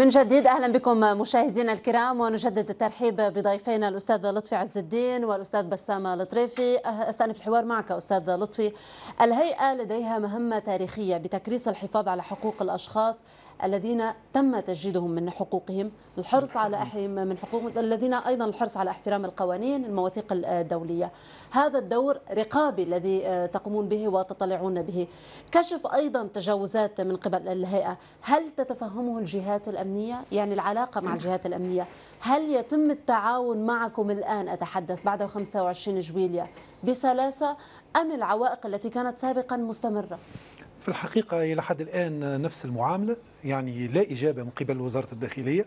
من جديد اهلا بكم مشاهدينا الكرام ونجدد الترحيب بضيفينا الاستاذ لطفي عز الدين والاستاذ بسام لطريفي أه، استانف الحوار معك استاذ لطفي الهيئه لديها مهمه تاريخيه بتكريس الحفاظ على حقوق الاشخاص الذين تم تجديدهم من حقوقهم الحرص على نعم. من حقوق الذين أيضا الحرص على احترام القوانين المواثيق الدولية هذا الدور رقابي الذي آه، تقومون به وتطلعون به كشف أيضا تجاوزات من قبل الهيئة هل تتفهمه الجهات الأمنية يعني العلاقة مع نعم. الجهات الأمنية هل يتم التعاون معكم الآن أتحدث بعد 25 جويليا بسلاسة أم العوائق التي كانت سابقا مستمرة في الحقيقة إلى حد الآن نفس المعاملة يعني لا إجابة من قبل وزارة الداخلية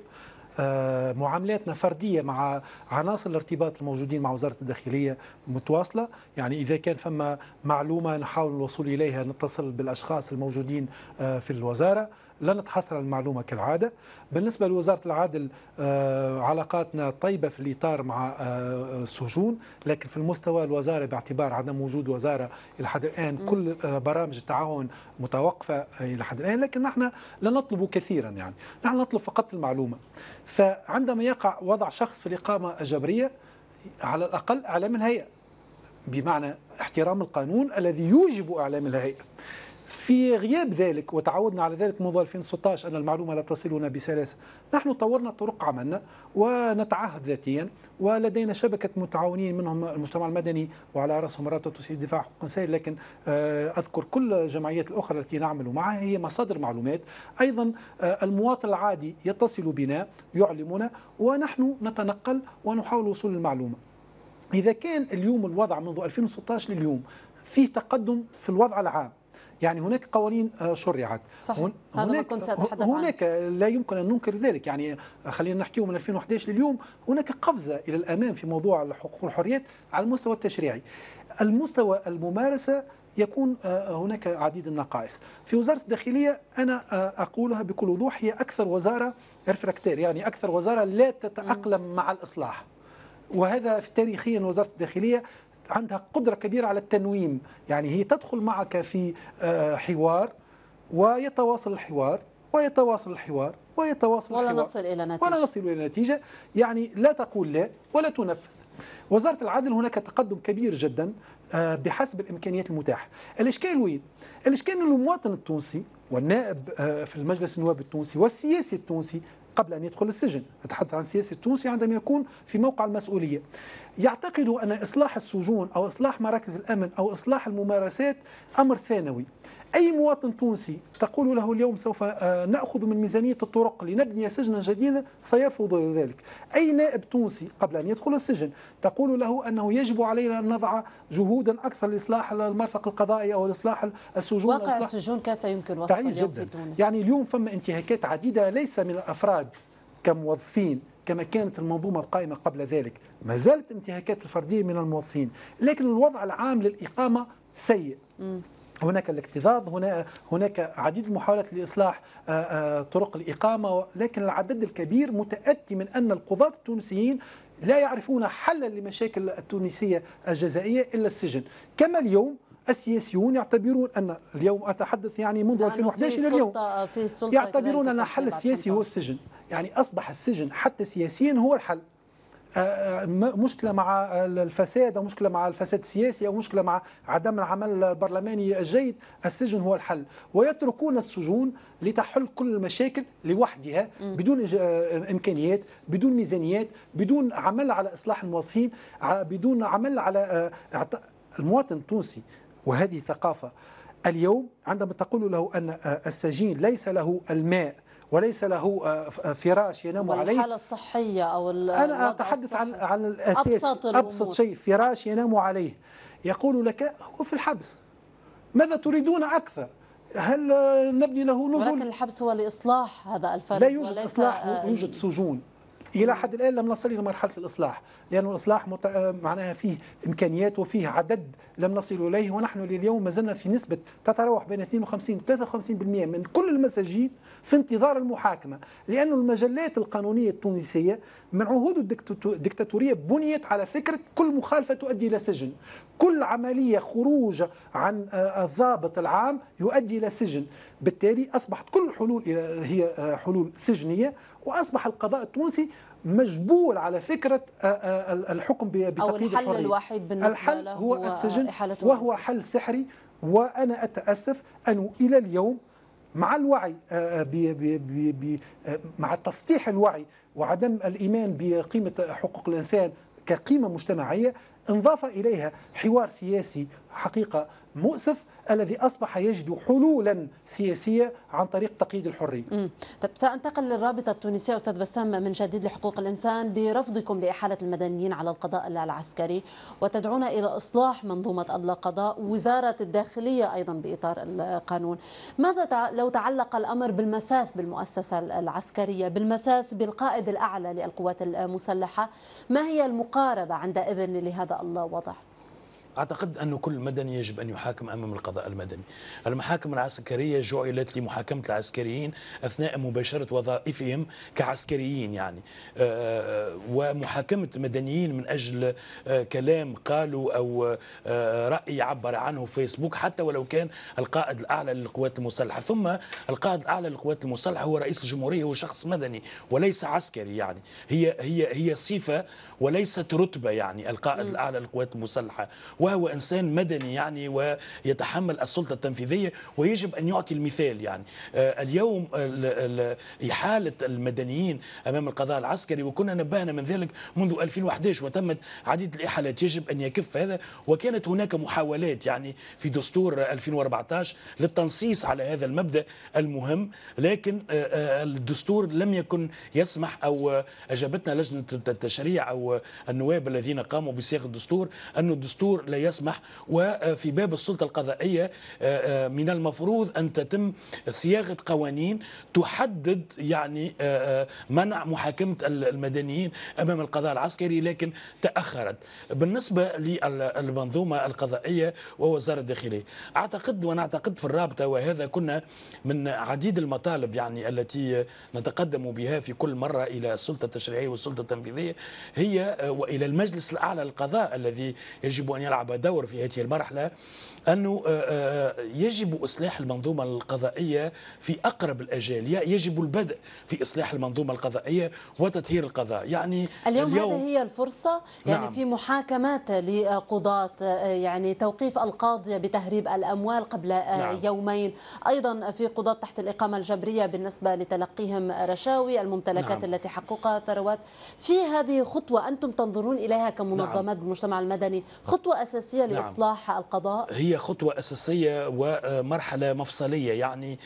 آه، معاملاتنا فرديه مع عناصر الارتباط الموجودين مع وزاره الداخليه متواصله يعني اذا كان فما معلومه نحاول الوصول اليها نتصل بالاشخاص الموجودين آه، في الوزاره لن تحصل المعلومة كالعادة بالنسبة لوزارة العدل آه، علاقاتنا طيبة في الإطار مع السجون آه، آه، لكن في المستوى الوزارة باعتبار عدم وجود وزارة إلى حد الآن كل برامج التعاون متوقفة إلى حد الآن لكن نحن لا نطلب كثيرا يعني نحن نطلب فقط المعلومة فعندما يقع وضع شخص في الإقامة الجبرية على الأقل أعلام الهيئة بمعنى احترام القانون الذي يوجب إعلام الهيئة في غياب ذلك وتعودنا على ذلك منذ 2016 أن المعلومة لا تصلنا بسلاسة نحن طورنا طرق عملنا ونتعهد ذاتيا ولدينا شبكة متعاونين منهم المجتمع المدني وعلى رأسهم رابطة تونسية الدفاع حقوق الإنسان لكن آه، أذكر كل الجمعيات الأخرى التي نعمل معها هي مصادر معلومات أيضا آه، المواطن العادي يتصل بنا يعلمنا ونحن نتنقل ونحاول الوصول للمعلومة إذا كان اليوم الوضع منذ 2016 لليوم فيه تقدم في الوضع العام يعني هناك قوانين آه، شرعت صحيح. هناك, كنت هناك لا يمكن أن ننكر ذلك يعني آه، خلينا نحكيه من 2011 لليوم هناك قفزة إلى الأمام في موضوع الحقوق والحريات على المستوى التشريعي المستوى الممارسة يكون آه، هناك عديد النقائص في وزارة الداخلية أنا أقولها بكل وضوح هي أكثر وزارة رفراكتير يعني أكثر وزارة لا تتأقلم مع الإصلاح وهذا تاريخيا وزاره الداخليه عندها قدرة كبيرة على التنويم يعني هي تدخل معك في آه، حوار ويتواصل الحوار ويتواصل الحوار ويتواصل ولا الحوار نصل إلى نتيجة ولا نصل إلى نتيجة يعني لا تقول لا ولا تنفذ وزارة العدل هناك تقدم كبير جدا آه، بحسب الإمكانيات المتاحة الإشكال وين؟ الإشكال أن المواطن التونسي والنائب آه، في المجلس النواب التونسي والسياسي التونسي قبل أن يدخل السجن أتحدث عن السياسي التونسي عندما يكون في موقع المسؤولية يعتقد أن إصلاح السجون أو إصلاح مراكز الأمن أو إصلاح الممارسات أمر ثانوي أي مواطن تونسي تقول له اليوم سوف آه، نأخذ من ميزانية الطرق لنبني سجنا جديدا سيرفض ذلك أي نائب تونسي قبل أن يدخل السجن تقول له أنه يجب علينا أن نضع جهودا أكثر لإصلاح المرفق القضائي أو لإصلاح السجون واقع السجون كيف يمكن وصفه اليوم جداً. في تونس يعني اليوم فما انتهاكات عديدة ليس من الأفراد كموظفين كما كانت المنظومة القائمة قبل ذلك ما زالت انتهاكات الفردية من الموظفين لكن الوضع العام للإقامة سيء م. هناك الاكتظاظ هنا هناك عديد المحاولات لإصلاح آه، آه، طرق الإقامة لكن العدد الكبير متأتي من أن القضاة التونسيين لا يعرفون حلا لمشاكل التونسية الجزائية إلا السجن كما اليوم السياسيون يعتبرون ان اليوم اتحدث يعني منذ 2011 يعني الى اليوم يعتبرون ان الحل السياسي هو السجن يعني اصبح السجن حتى سياسيا هو الحل آه، آه، مشكله مع الفساد او مشكله مع الفساد السياسي او مشكله مع عدم العمل البرلماني الجيد السجن هو الحل ويتركون السجون لتحل كل المشاكل لوحدها بدون آه، امكانيات بدون ميزانيات بدون عمل على اصلاح الموظفين بدون عمل على المواطن التونسي وهذه ثقافه اليوم عندما تقول له ان السجين ليس له الماء وليس له آه، آه، فراش ينام عليه الحالة الصحية أو أنا أتحدث عن عن الأساس أبسط, أبسط شيء فراش ينام عليه يقول لك هو في الحبس ماذا تريدون أكثر؟ هل نبني له نزل؟ ولكن الحبس هو لإصلاح هذا الفرد لا يوجد إصلاح يوجد سجون إلى حد الآن لم نصل إلى مرحلة الإصلاح لأن الإصلاح مت... معناها فيه إمكانيات وفيه عدد لم نصل إليه ونحن لليوم ما زلنا في نسبة تتراوح بين 52 و 53% من كل المساجين في انتظار المحاكمة لأن المجلات القانونية التونسية من عهود الدكتاتورية بنيت على فكرة كل مخالفة تؤدي إلى سجن كل عملية خروج عن آه، الضابط العام يؤدي إلى سجن بالتالي أصبحت كل الحلول هي آه، حلول سجنية وأصبح القضاء التونسي مجبول على فكرة آه، آه، الحكم بتقييد أو الحل الحرية. الوحيد بالنسبة الحل له هو السجن وهو حل سحري وأنا أتأسف أنه إلى اليوم مع الوعي بي بي بي بي مع تسطيح الوعي وعدم الإيمان بقيمة حقوق الإنسان كقيمة مجتمعية انضاف إليها حوار سياسي حقيقة مؤسف الذي أصبح يجد حلولا سياسية عن طريق تقييد الحرية مم. طب سأنتقل للرابطة التونسية أستاذ بسام من شديد لحقوق الإنسان برفضكم لإحالة المدنيين على القضاء العسكري وتدعون إلى إصلاح منظومة القضاء وزارة الداخلية أيضا بإطار القانون ماذا لو تعلق الأمر بالمساس بالمؤسسة العسكرية بالمساس بالقائد الأعلى للقوات المسلحة ما هي المقاربة عند إذن لهذا الوضع؟ أعتقد أن كل مدني يجب أن يحاكم أمام القضاء المدني المحاكم العسكرية جعلت لمحاكمة العسكريين أثناء مباشرة وظائفهم كعسكريين يعني آه، آه، ومحاكمة مدنيين من أجل آه، كلام قالوا أو رأي عبر عنه فيسبوك حتى ولو كان القائد الأعلى للقوات المسلحة ثم القائد الأعلى للقوات المسلحة هو رئيس الجمهورية هو شخص مدني وليس عسكري يعني هي هي هي صفة وليست رتبة يعني القائد الأعلى للقوات المسلحة وهو انسان مدني يعني ويتحمل السلطه التنفيذيه ويجب ان يعطي المثال يعني آه، اليوم احاله المدنيين امام القضاء العسكري وكنا نبهنا من ذلك منذ 2011 وتمت عديد الاحالات يجب ان يكف هذا وكانت هناك محاولات يعني في دستور 2014 للتنصيص على هذا المبدا المهم لكن آه، آه، الدستور لم يكن يسمح او اجابتنا لجنه التشريع او النواب الذين قاموا بصياغه الدستور ان الدستور لا يسمح وفي باب السلطة القضائية آه، آه، من المفروض أن تتم صياغة قوانين تحدد يعني آه، منع محاكمة المدنيين أمام القضاء العسكري لكن تأخرت بالنسبة للمنظومة القضائية ووزارة الداخلية أعتقد وأنا أعتقد في الرابطة وهذا كنا من عديد المطالب يعني التي نتقدم بها في كل مرة إلى السلطة التشريعية والسلطة التنفيذية هي وإلى المجلس الأعلى للقضاء الذي يجب أن يلعب يلعب دور في هذه المرحلة أنه آه، آه، يجب إصلاح المنظومة القضائية في أقرب الأجال يجب البدء في إصلاح المنظومة القضائية وتطهير القضاء يعني اليوم, اليوم هذه هي الفرصة يعني نعم. في محاكمات لقضاة آه، يعني توقيف القاضية بتهريب الأموال قبل نعم. يومين أيضا في قضاة تحت الإقامة الجبرية بالنسبة لتلقيهم رشاوي الممتلكات نعم. التي حققها ثروات في هذه خطوة أنتم تنظرون إليها كمنظمات نعم. بالمجتمع المدني خطوة أساسية أساسية نعم. لإصلاح نعم. القضاء؟ هي خطوة أساسية ومرحلة مفصلية يعني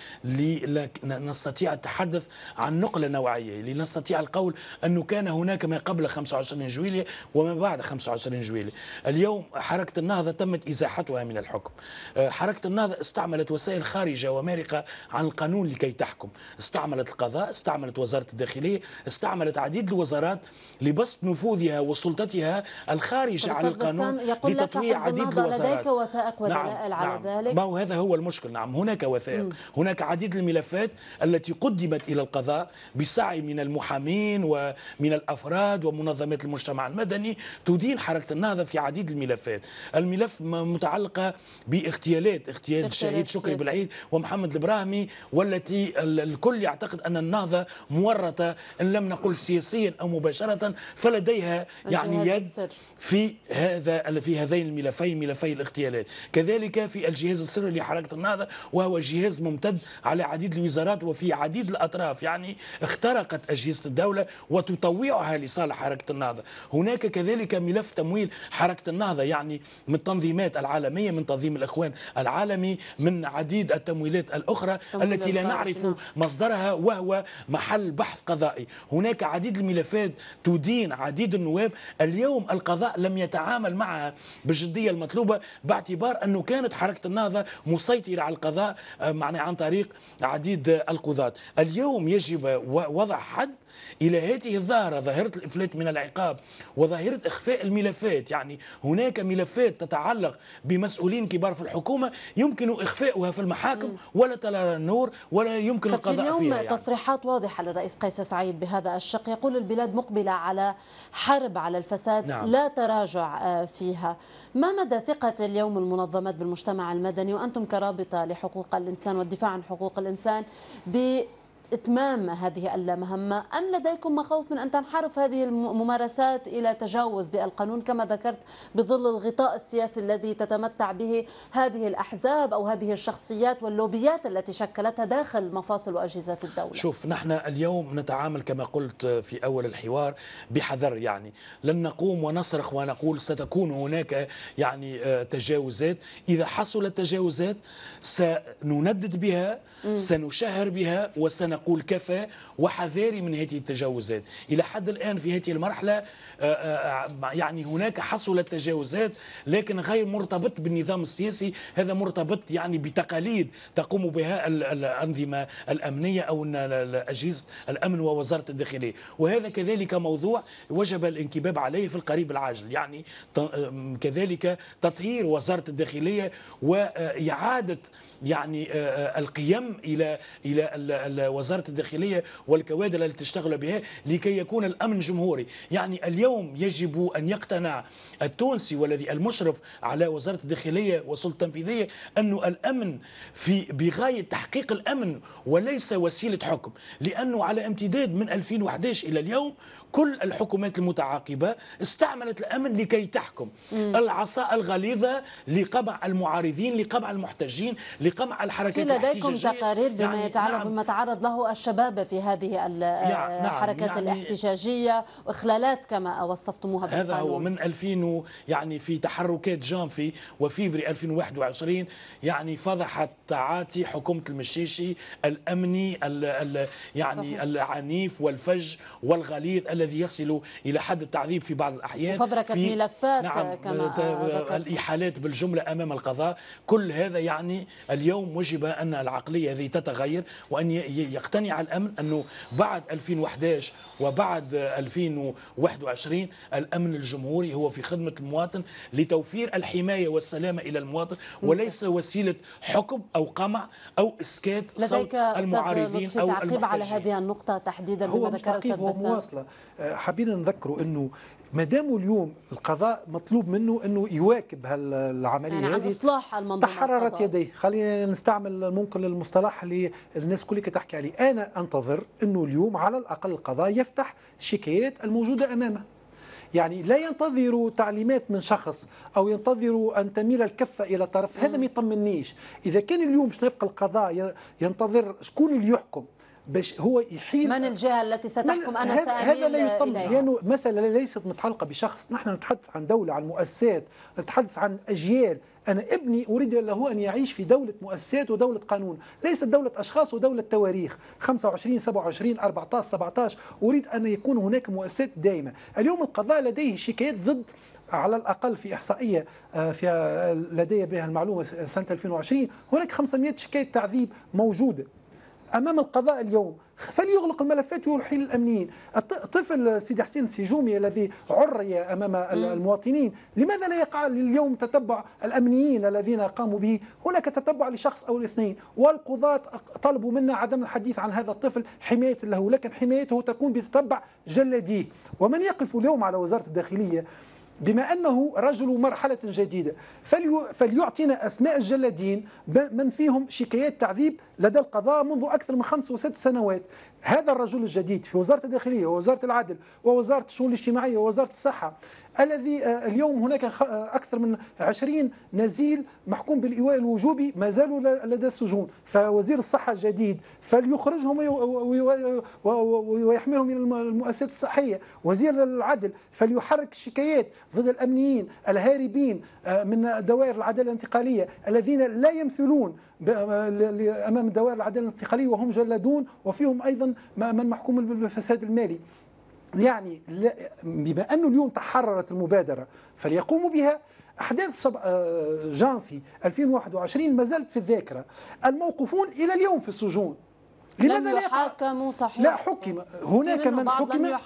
لنستطيع التحدث عن نقلة نوعية لنستطيع القول أنه كان هناك ما قبل 25 جويلية وما بعد 25 جويلية اليوم حركة النهضة تمت إزاحتها من الحكم أه، حركة النهضة استعملت وسائل خارجة ومارقة عن القانون لكي تحكم استعملت القضاء استعملت وزارة الداخلية استعملت عديد الوزارات لبسط نفوذها وسلطتها الخارجة عن القانون يقول لك في عديد الوثائق لديك وثائق ودلائل نعم. على نعم. ذلك ما هو هذا هو المشكل نعم هناك وثائق مم. هناك عديد الملفات التي قدمت إلى القضاء بسعي من المحامين ومن الأفراد ومنظمات المجتمع المدني تدين حركة النهضة في عديد الملفات الملف متعلقة باغتيالات اغتيال الشهيد شكري بالعيد ومحمد البراهمي والتي الكل يعتقد أن النهضة مورطة إن لم نقل سياسيا أو مباشرة فلديها يعني يد في هذا في هذين الملفين ملفي الاغتيالات كذلك في الجهاز السري لحركة النهضة وهو جهاز ممتد على عديد الوزارات وفي عديد الأطراف يعني اخترقت أجهزة الدولة وتطوعها لصالح حركة النهضة هناك كذلك ملف تمويل حركة النهضة يعني من التنظيمات العالمية من تنظيم الإخوان العالمي من عديد التمويلات الأخرى التي لا نعرف مصدرها وهو محل بحث قضائي هناك عديد الملفات تدين عديد النواب اليوم القضاء لم يتعامل معها بالجديه المطلوبه باعتبار انه كانت حركه النهضه مسيطره على القضاء آه، معنى عن طريق عديد القضاة اليوم يجب وضع حد إلى هذه الظاهرة ظاهرة الإفلات من العقاب وظاهرة إخفاء الملفات يعني هناك ملفات تتعلق بمسؤولين كبار في الحكومة يمكن إخفاؤها في المحاكم ولا ترى النور ولا يمكن طيب، القضاء فيها يعني. تصريحات واضحة للرئيس قيس سعيد بهذا الشق يقول البلاد مقبلة على حرب على الفساد نعم. لا تراجع آه، فيها ما مدى ثقة اليوم المنظمات بالمجتمع المدني وأنتم كرابطة لحقوق الإنسان والدفاع عن حقوق الإنسان ب إتمام هذه المهمة أم لديكم مخاوف من أن تنحرف هذه الممارسات إلى تجاوز للقانون كما ذكرت بظل الغطاء السياسي الذي تتمتع به هذه الأحزاب أو هذه الشخصيات واللوبيات التي شكلتها داخل مفاصل وأجهزة الدولة شوف نحن اليوم نتعامل كما قلت في أول الحوار بحذر يعني لن نقوم ونصرخ ونقول ستكون هناك يعني آه، تجاوزات إذا حصلت تجاوزات سنندد بها سنشهر بها وسنقوم نقول كفى وحذاري من هذه التجاوزات إلى حد الآن في هذه المرحلة آه، آه، آه، يعني هناك حصلت تجاوزات لكن غير مرتبط بالنظام السياسي هذا مرتبط يعني بتقاليد تقوم بها الأنظمة الأمنية أو أجهزة الأمن ووزارة الداخلية وهذا كذلك موضوع وجب الانكباب عليه في القريب العاجل يعني كذلك تطهير وزارة الداخلية وإعادة يعني القيم إلى إلى وزارة وزارة الداخلية والكوادر التي تشتغل بها لكي يكون الأمن جمهوري يعني اليوم يجب أن يقتنع التونسي والذي المشرف على وزارة الداخلية والسلطة التنفيذية أن الأمن في بغاية تحقيق الأمن وليس وسيلة حكم لأنه على امتداد من 2011 إلى اليوم كل الحكومات المتعاقبة استعملت الأمن لكي تحكم مم. العصا الغليظة لقمع المعارضين لقمع المحتجين لقمع الحركات في لديكم تقارير بما يعني يتعلق نعم. بما تعرض له معه الشباب في هذه الحركات آه، نعم، يعني الاحتجاجية وإخلالات كما وصفتموها بالقانون هذا هو من 2000 يعني في تحركات جانفي وفيفري 2021 يعني فضحت تعاتي حكومة المشيشي الأمني الـ الـ يعني صحيح. العنيف والفج والغليظ الذي يصل إلى حد التعذيب في بعض الأحيان وفبركة ملفات نعم كما الإحالات بالجملة أمام القضاء كل هذا يعني اليوم وجب أن العقلية هذه تتغير وأن يقتنع الامن انه بعد 2011 وبعد 2021 الامن الجمهوري هو في خدمه المواطن لتوفير الحمايه والسلامه الى المواطن وليس وسيله حكم او قمع او اسكات صوت المعارضين او تعقيب على هذه النقطه تحديدا هو مش تعقيب هو مواصله آه، حابين نذكروا انه ما داموا اليوم القضاء مطلوب منه انه يواكب هالعمليه يعني هذه اصلاح المنظومه تحررت يديه خلينا نستعمل ممكن المصطلح اللي الناس كلها تحكي عليه انا انتظر انه اليوم على الاقل القضاء يفتح الشكايات الموجوده امامه يعني لا ينتظروا تعليمات من شخص او ينتظروا ان تميل الكفه الى طرف هذا ما يطمنيش اذا كان اليوم باش يبقى القضاء ينتظر شكون اللي يحكم باش هو يحيل من الجهه التي ستحكم انا ساميل هذا لا يطمن لانه مساله ليست متعلقه بشخص نحن نتحدث عن دوله عن مؤسسات نتحدث عن اجيال انا ابني اريد له ان يعيش في دوله مؤسسات ودوله قانون ليست دوله اشخاص ودوله تواريخ 25 27 14 17 اريد ان يكون هناك مؤسسات دائمه اليوم القضاء لديه شكايات ضد على الاقل في احصائيه آه، في آه، لدي بها المعلومه سنه 2020 هناك 500 شكايه تعذيب موجوده امام القضاء اليوم فليغلق الملفات ويحيل الامنيين طفل سيدي حسين سيجومي الذي عري امام المواطنين لماذا لا يقع اليوم تتبع الامنيين الذين قاموا به هناك تتبع لشخص او الاثنين والقضاة طلبوا منا عدم الحديث عن هذا الطفل حماية له لكن حمايته تكون بتتبع جلديه ومن يقف اليوم على وزارة الداخلية بما أنه رجل مرحلة جديدة فليعطينا أسماء الجلادين من فيهم شكايات تعذيب لدى القضاء منذ أكثر من خمس وست سنوات هذا الرجل الجديد في وزارة الداخلية ووزارة العدل ووزارة الشؤون الاجتماعية ووزارة الصحة الذي آه، اليوم هناك آه، أكثر من 20 نزيل محكوم بالإيواء الوجوبي ما زالوا لدى السجون فوزير الصحة الجديد فليخرجهم ويحملهم إلى المؤسسات الصحية وزير العدل فليحرك الشكايات ضد الأمنيين الهاربين آه، من دوائر العدالة الانتقالية الذين لا يمثلون امام دوائر العداله الانتقاليه وهم جلادون وفيهم ايضا من محكوم بالفساد المالي يعني بما أنه اليوم تحررت المبادرة فليقوموا بها أحداث آه، جانفي 2021 ما زالت في الذاكرة الموقوفون إلى اليوم في السجون لماذا لا يحاكموا صحيح لا حكم هناك من حكم لا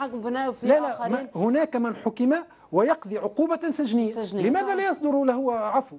لا ما... هناك من حكم ويقضي عقوبة سجنية, سجنية. لماذا لا آه. يصدر له عفو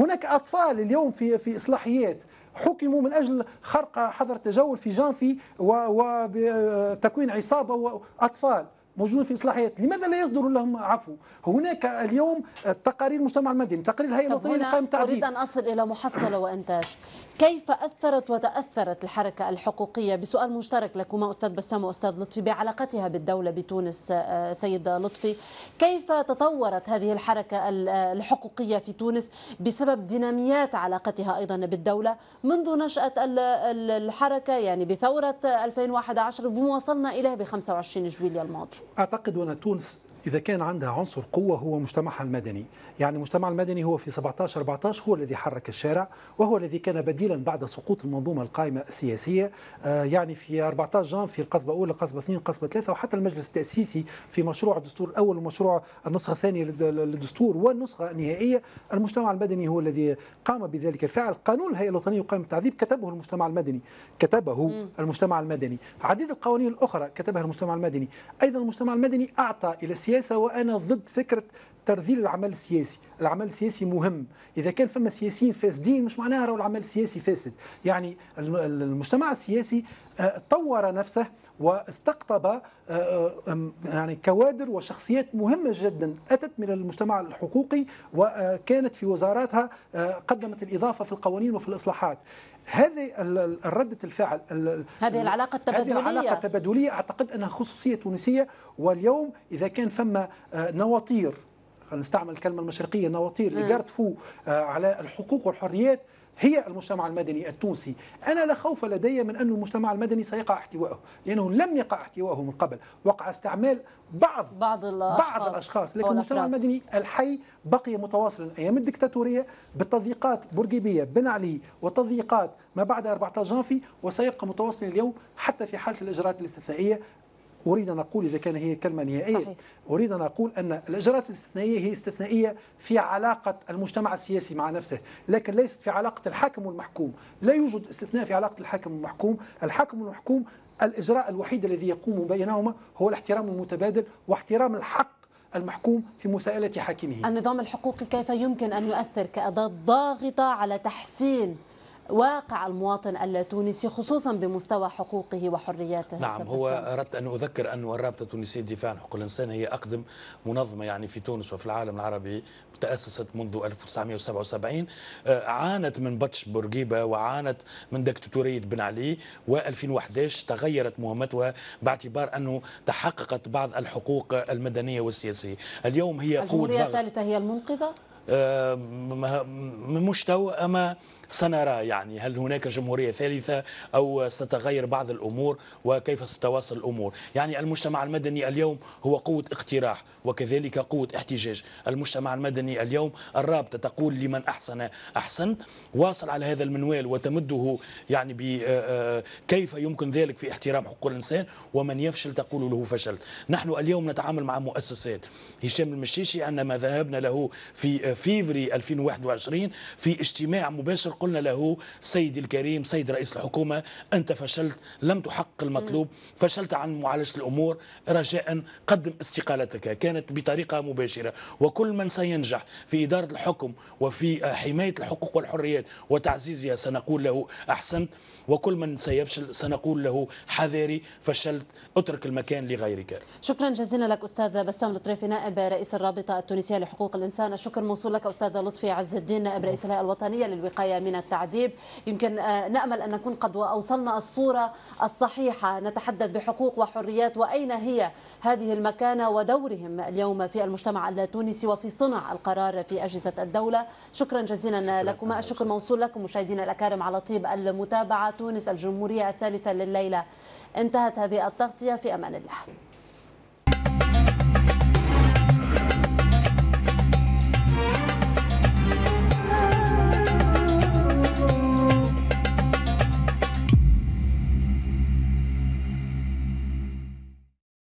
هناك أطفال اليوم في في إصلاحيات حكموا من أجل خرق حظر التجول في جانفي وتكوين عصابة وأطفال موجودون في اصلاحيات لماذا لا يصدر لهم عفو هناك اليوم تقارير المجتمع المدني تقارير الهيئه الوطنيه للقيم التعديل اريد ان اصل الى محصله وانتاج كيف أثرت وتأثرت الحركة الحقوقية بسؤال مشترك لكما أستاذ بسام وأستاذ لطفي بعلاقتها بالدولة بتونس آه، آه، سيد لطفي كيف تطورت هذه الحركة آه، الحقوقية في تونس بسبب ديناميات علاقتها أيضا بالدولة منذ نشأة الحركة يعني بثورة 2011 بما وصلنا إليه ب 25 جويلية الماضي أعتقد أن تونس إذا كان عندها عنصر قوة هو مجتمعها المدني يعني المجتمع المدني هو في 17 14 هو الذي حرك الشارع وهو الذي كان بديلا بعد سقوط المنظومة القائمة السياسية آه، يعني في 14 جان في القصبة أولى القصبة 2 القصبة 3 وحتى المجلس التأسيسي في مشروع الدستور الأول ومشروع النسخة الثانية للدستور والنسخة النهائية المجتمع المدني هو الذي قام بذلك الفعل قانون الهيئة الوطنية وقائمة التعذيب كتبه المجتمع المدني كتبه المجتمع المدني عديد القوانين الأخرى كتبها المجتمع المدني أيضا المجتمع المدني أعطى إلى السياسه وانا ضد فكره ترذيل العمل السياسي العمل السياسي مهم اذا كان فما سياسيين فاسدين مش معناها راهو العمل السياسي فاسد يعني المجتمع السياسي آه، طور نفسه واستقطب آه، آه، يعني كوادر وشخصيات مهمه جدا اتت من المجتمع الحقوقي وكانت في وزاراتها قدمت الاضافه في القوانين وفي الاصلاحات هذه الردة الفعل هذه العلاقة التبادلية هذه العلاقة التبادلية أعتقد أنها خصوصية تونسية واليوم إذا كان فما آه، نواطير نستعمل الكلمة المشرقية نواطير لجارد فو آه، على الحقوق والحريات هي المجتمع المدني التونسي أنا لا خوف لدي من أن المجتمع المدني سيقع احتوائه لأنه لم يقع احتوائه من قبل وقع استعمال بعض بعض الأشخاص, بعض الأشخاص. لكن المجتمع المدني الحي بقي متواصلا أيام الدكتاتورية بالتضييقات بورقيبية بن علي وتضييقات ما بعد 14 جانفي وسيبقى متواصلا اليوم حتى في حالة الإجراءات الاستثنائية أريد أن أقول إذا كان هي كلمة نهائية صحيح. أريد أن أقول أن الإجراءات الاستثنائية هي استثنائية في علاقة المجتمع السياسي مع نفسه لكن ليست في علاقة الحاكم والمحكوم لا يوجد استثناء في علاقة الحاكم والمحكوم الحاكم والمحكوم الإجراء الوحيد الذي يقوم بينهما هو الاحترام المتبادل واحترام الحق المحكوم في مساءلة حاكمه النظام الحقوقي كيف يمكن أن يؤثر كأداة ضاغطة على تحسين واقع المواطن التونسي خصوصا بمستوى حقوقه وحرياته نعم هو أردت أن أذكر أن الرابطة التونسية للدفاع عن حقوق الإنسان هي أقدم منظمة يعني في تونس وفي العالم العربي تأسست منذ 1977 آه، عانت من بطش بورقيبة وعانت من دكتاتورية بن علي و2011 تغيرت مهمتها باعتبار أنه تحققت بعض الحقوق المدنية والسياسية اليوم هي قوة الجمهورية الثالثة هي المنقذة آه، تو أما سنرى يعني هل هناك جمهورية ثالثة أو ستغير بعض الأمور وكيف ستواصل الأمور يعني المجتمع المدني اليوم هو قوة اقتراح وكذلك قوة احتجاج المجتمع المدني اليوم الرابطة تقول لمن أحسن أحسنت واصل على هذا المنوال وتمده يعني آه، آه، كيف يمكن ذلك في احترام حقوق الإنسان ومن يفشل تقول له فشل نحن اليوم نتعامل مع مؤسسات هشام المشيشي عندما ذهبنا له في فيفري 2021 في اجتماع مباشر قلنا له سيدي الكريم سيد رئيس الحكومة أنت فشلت لم تحقق المطلوب فشلت عن معالجة الأمور رجاء قدم استقالتك كانت بطريقة مباشرة وكل من سينجح في إدارة الحكم وفي حماية الحقوق والحريات وتعزيزها سنقول له أحسنت وكل من سيفشل سنقول له حذاري فشلت اترك المكان لغيرك شكرا جزيلا لك أستاذ بسام لطريفي نائب رئيس الرابطة التونسية لحقوق الإنسان الشكر موصول لك أستاذة لطفي عز الدين نائب رئيس الهيئة الوطنية للوقاية من التعذيب يمكن آه، نأمل أن نكون قد أوصلنا الصورة الصحيحة نتحدث بحقوق وحريات وأين هي هذه المكانة ودورهم اليوم في المجتمع التونسي وفي صنع القرار في أجهزة الدولة شكرا جزيلا شكرا لكم الشكر موصول لكم مشاهدينا الأكارم على طيب المتابعة تونس الجمهورية الثالثة لليلة انتهت هذه التغطية في أمان الله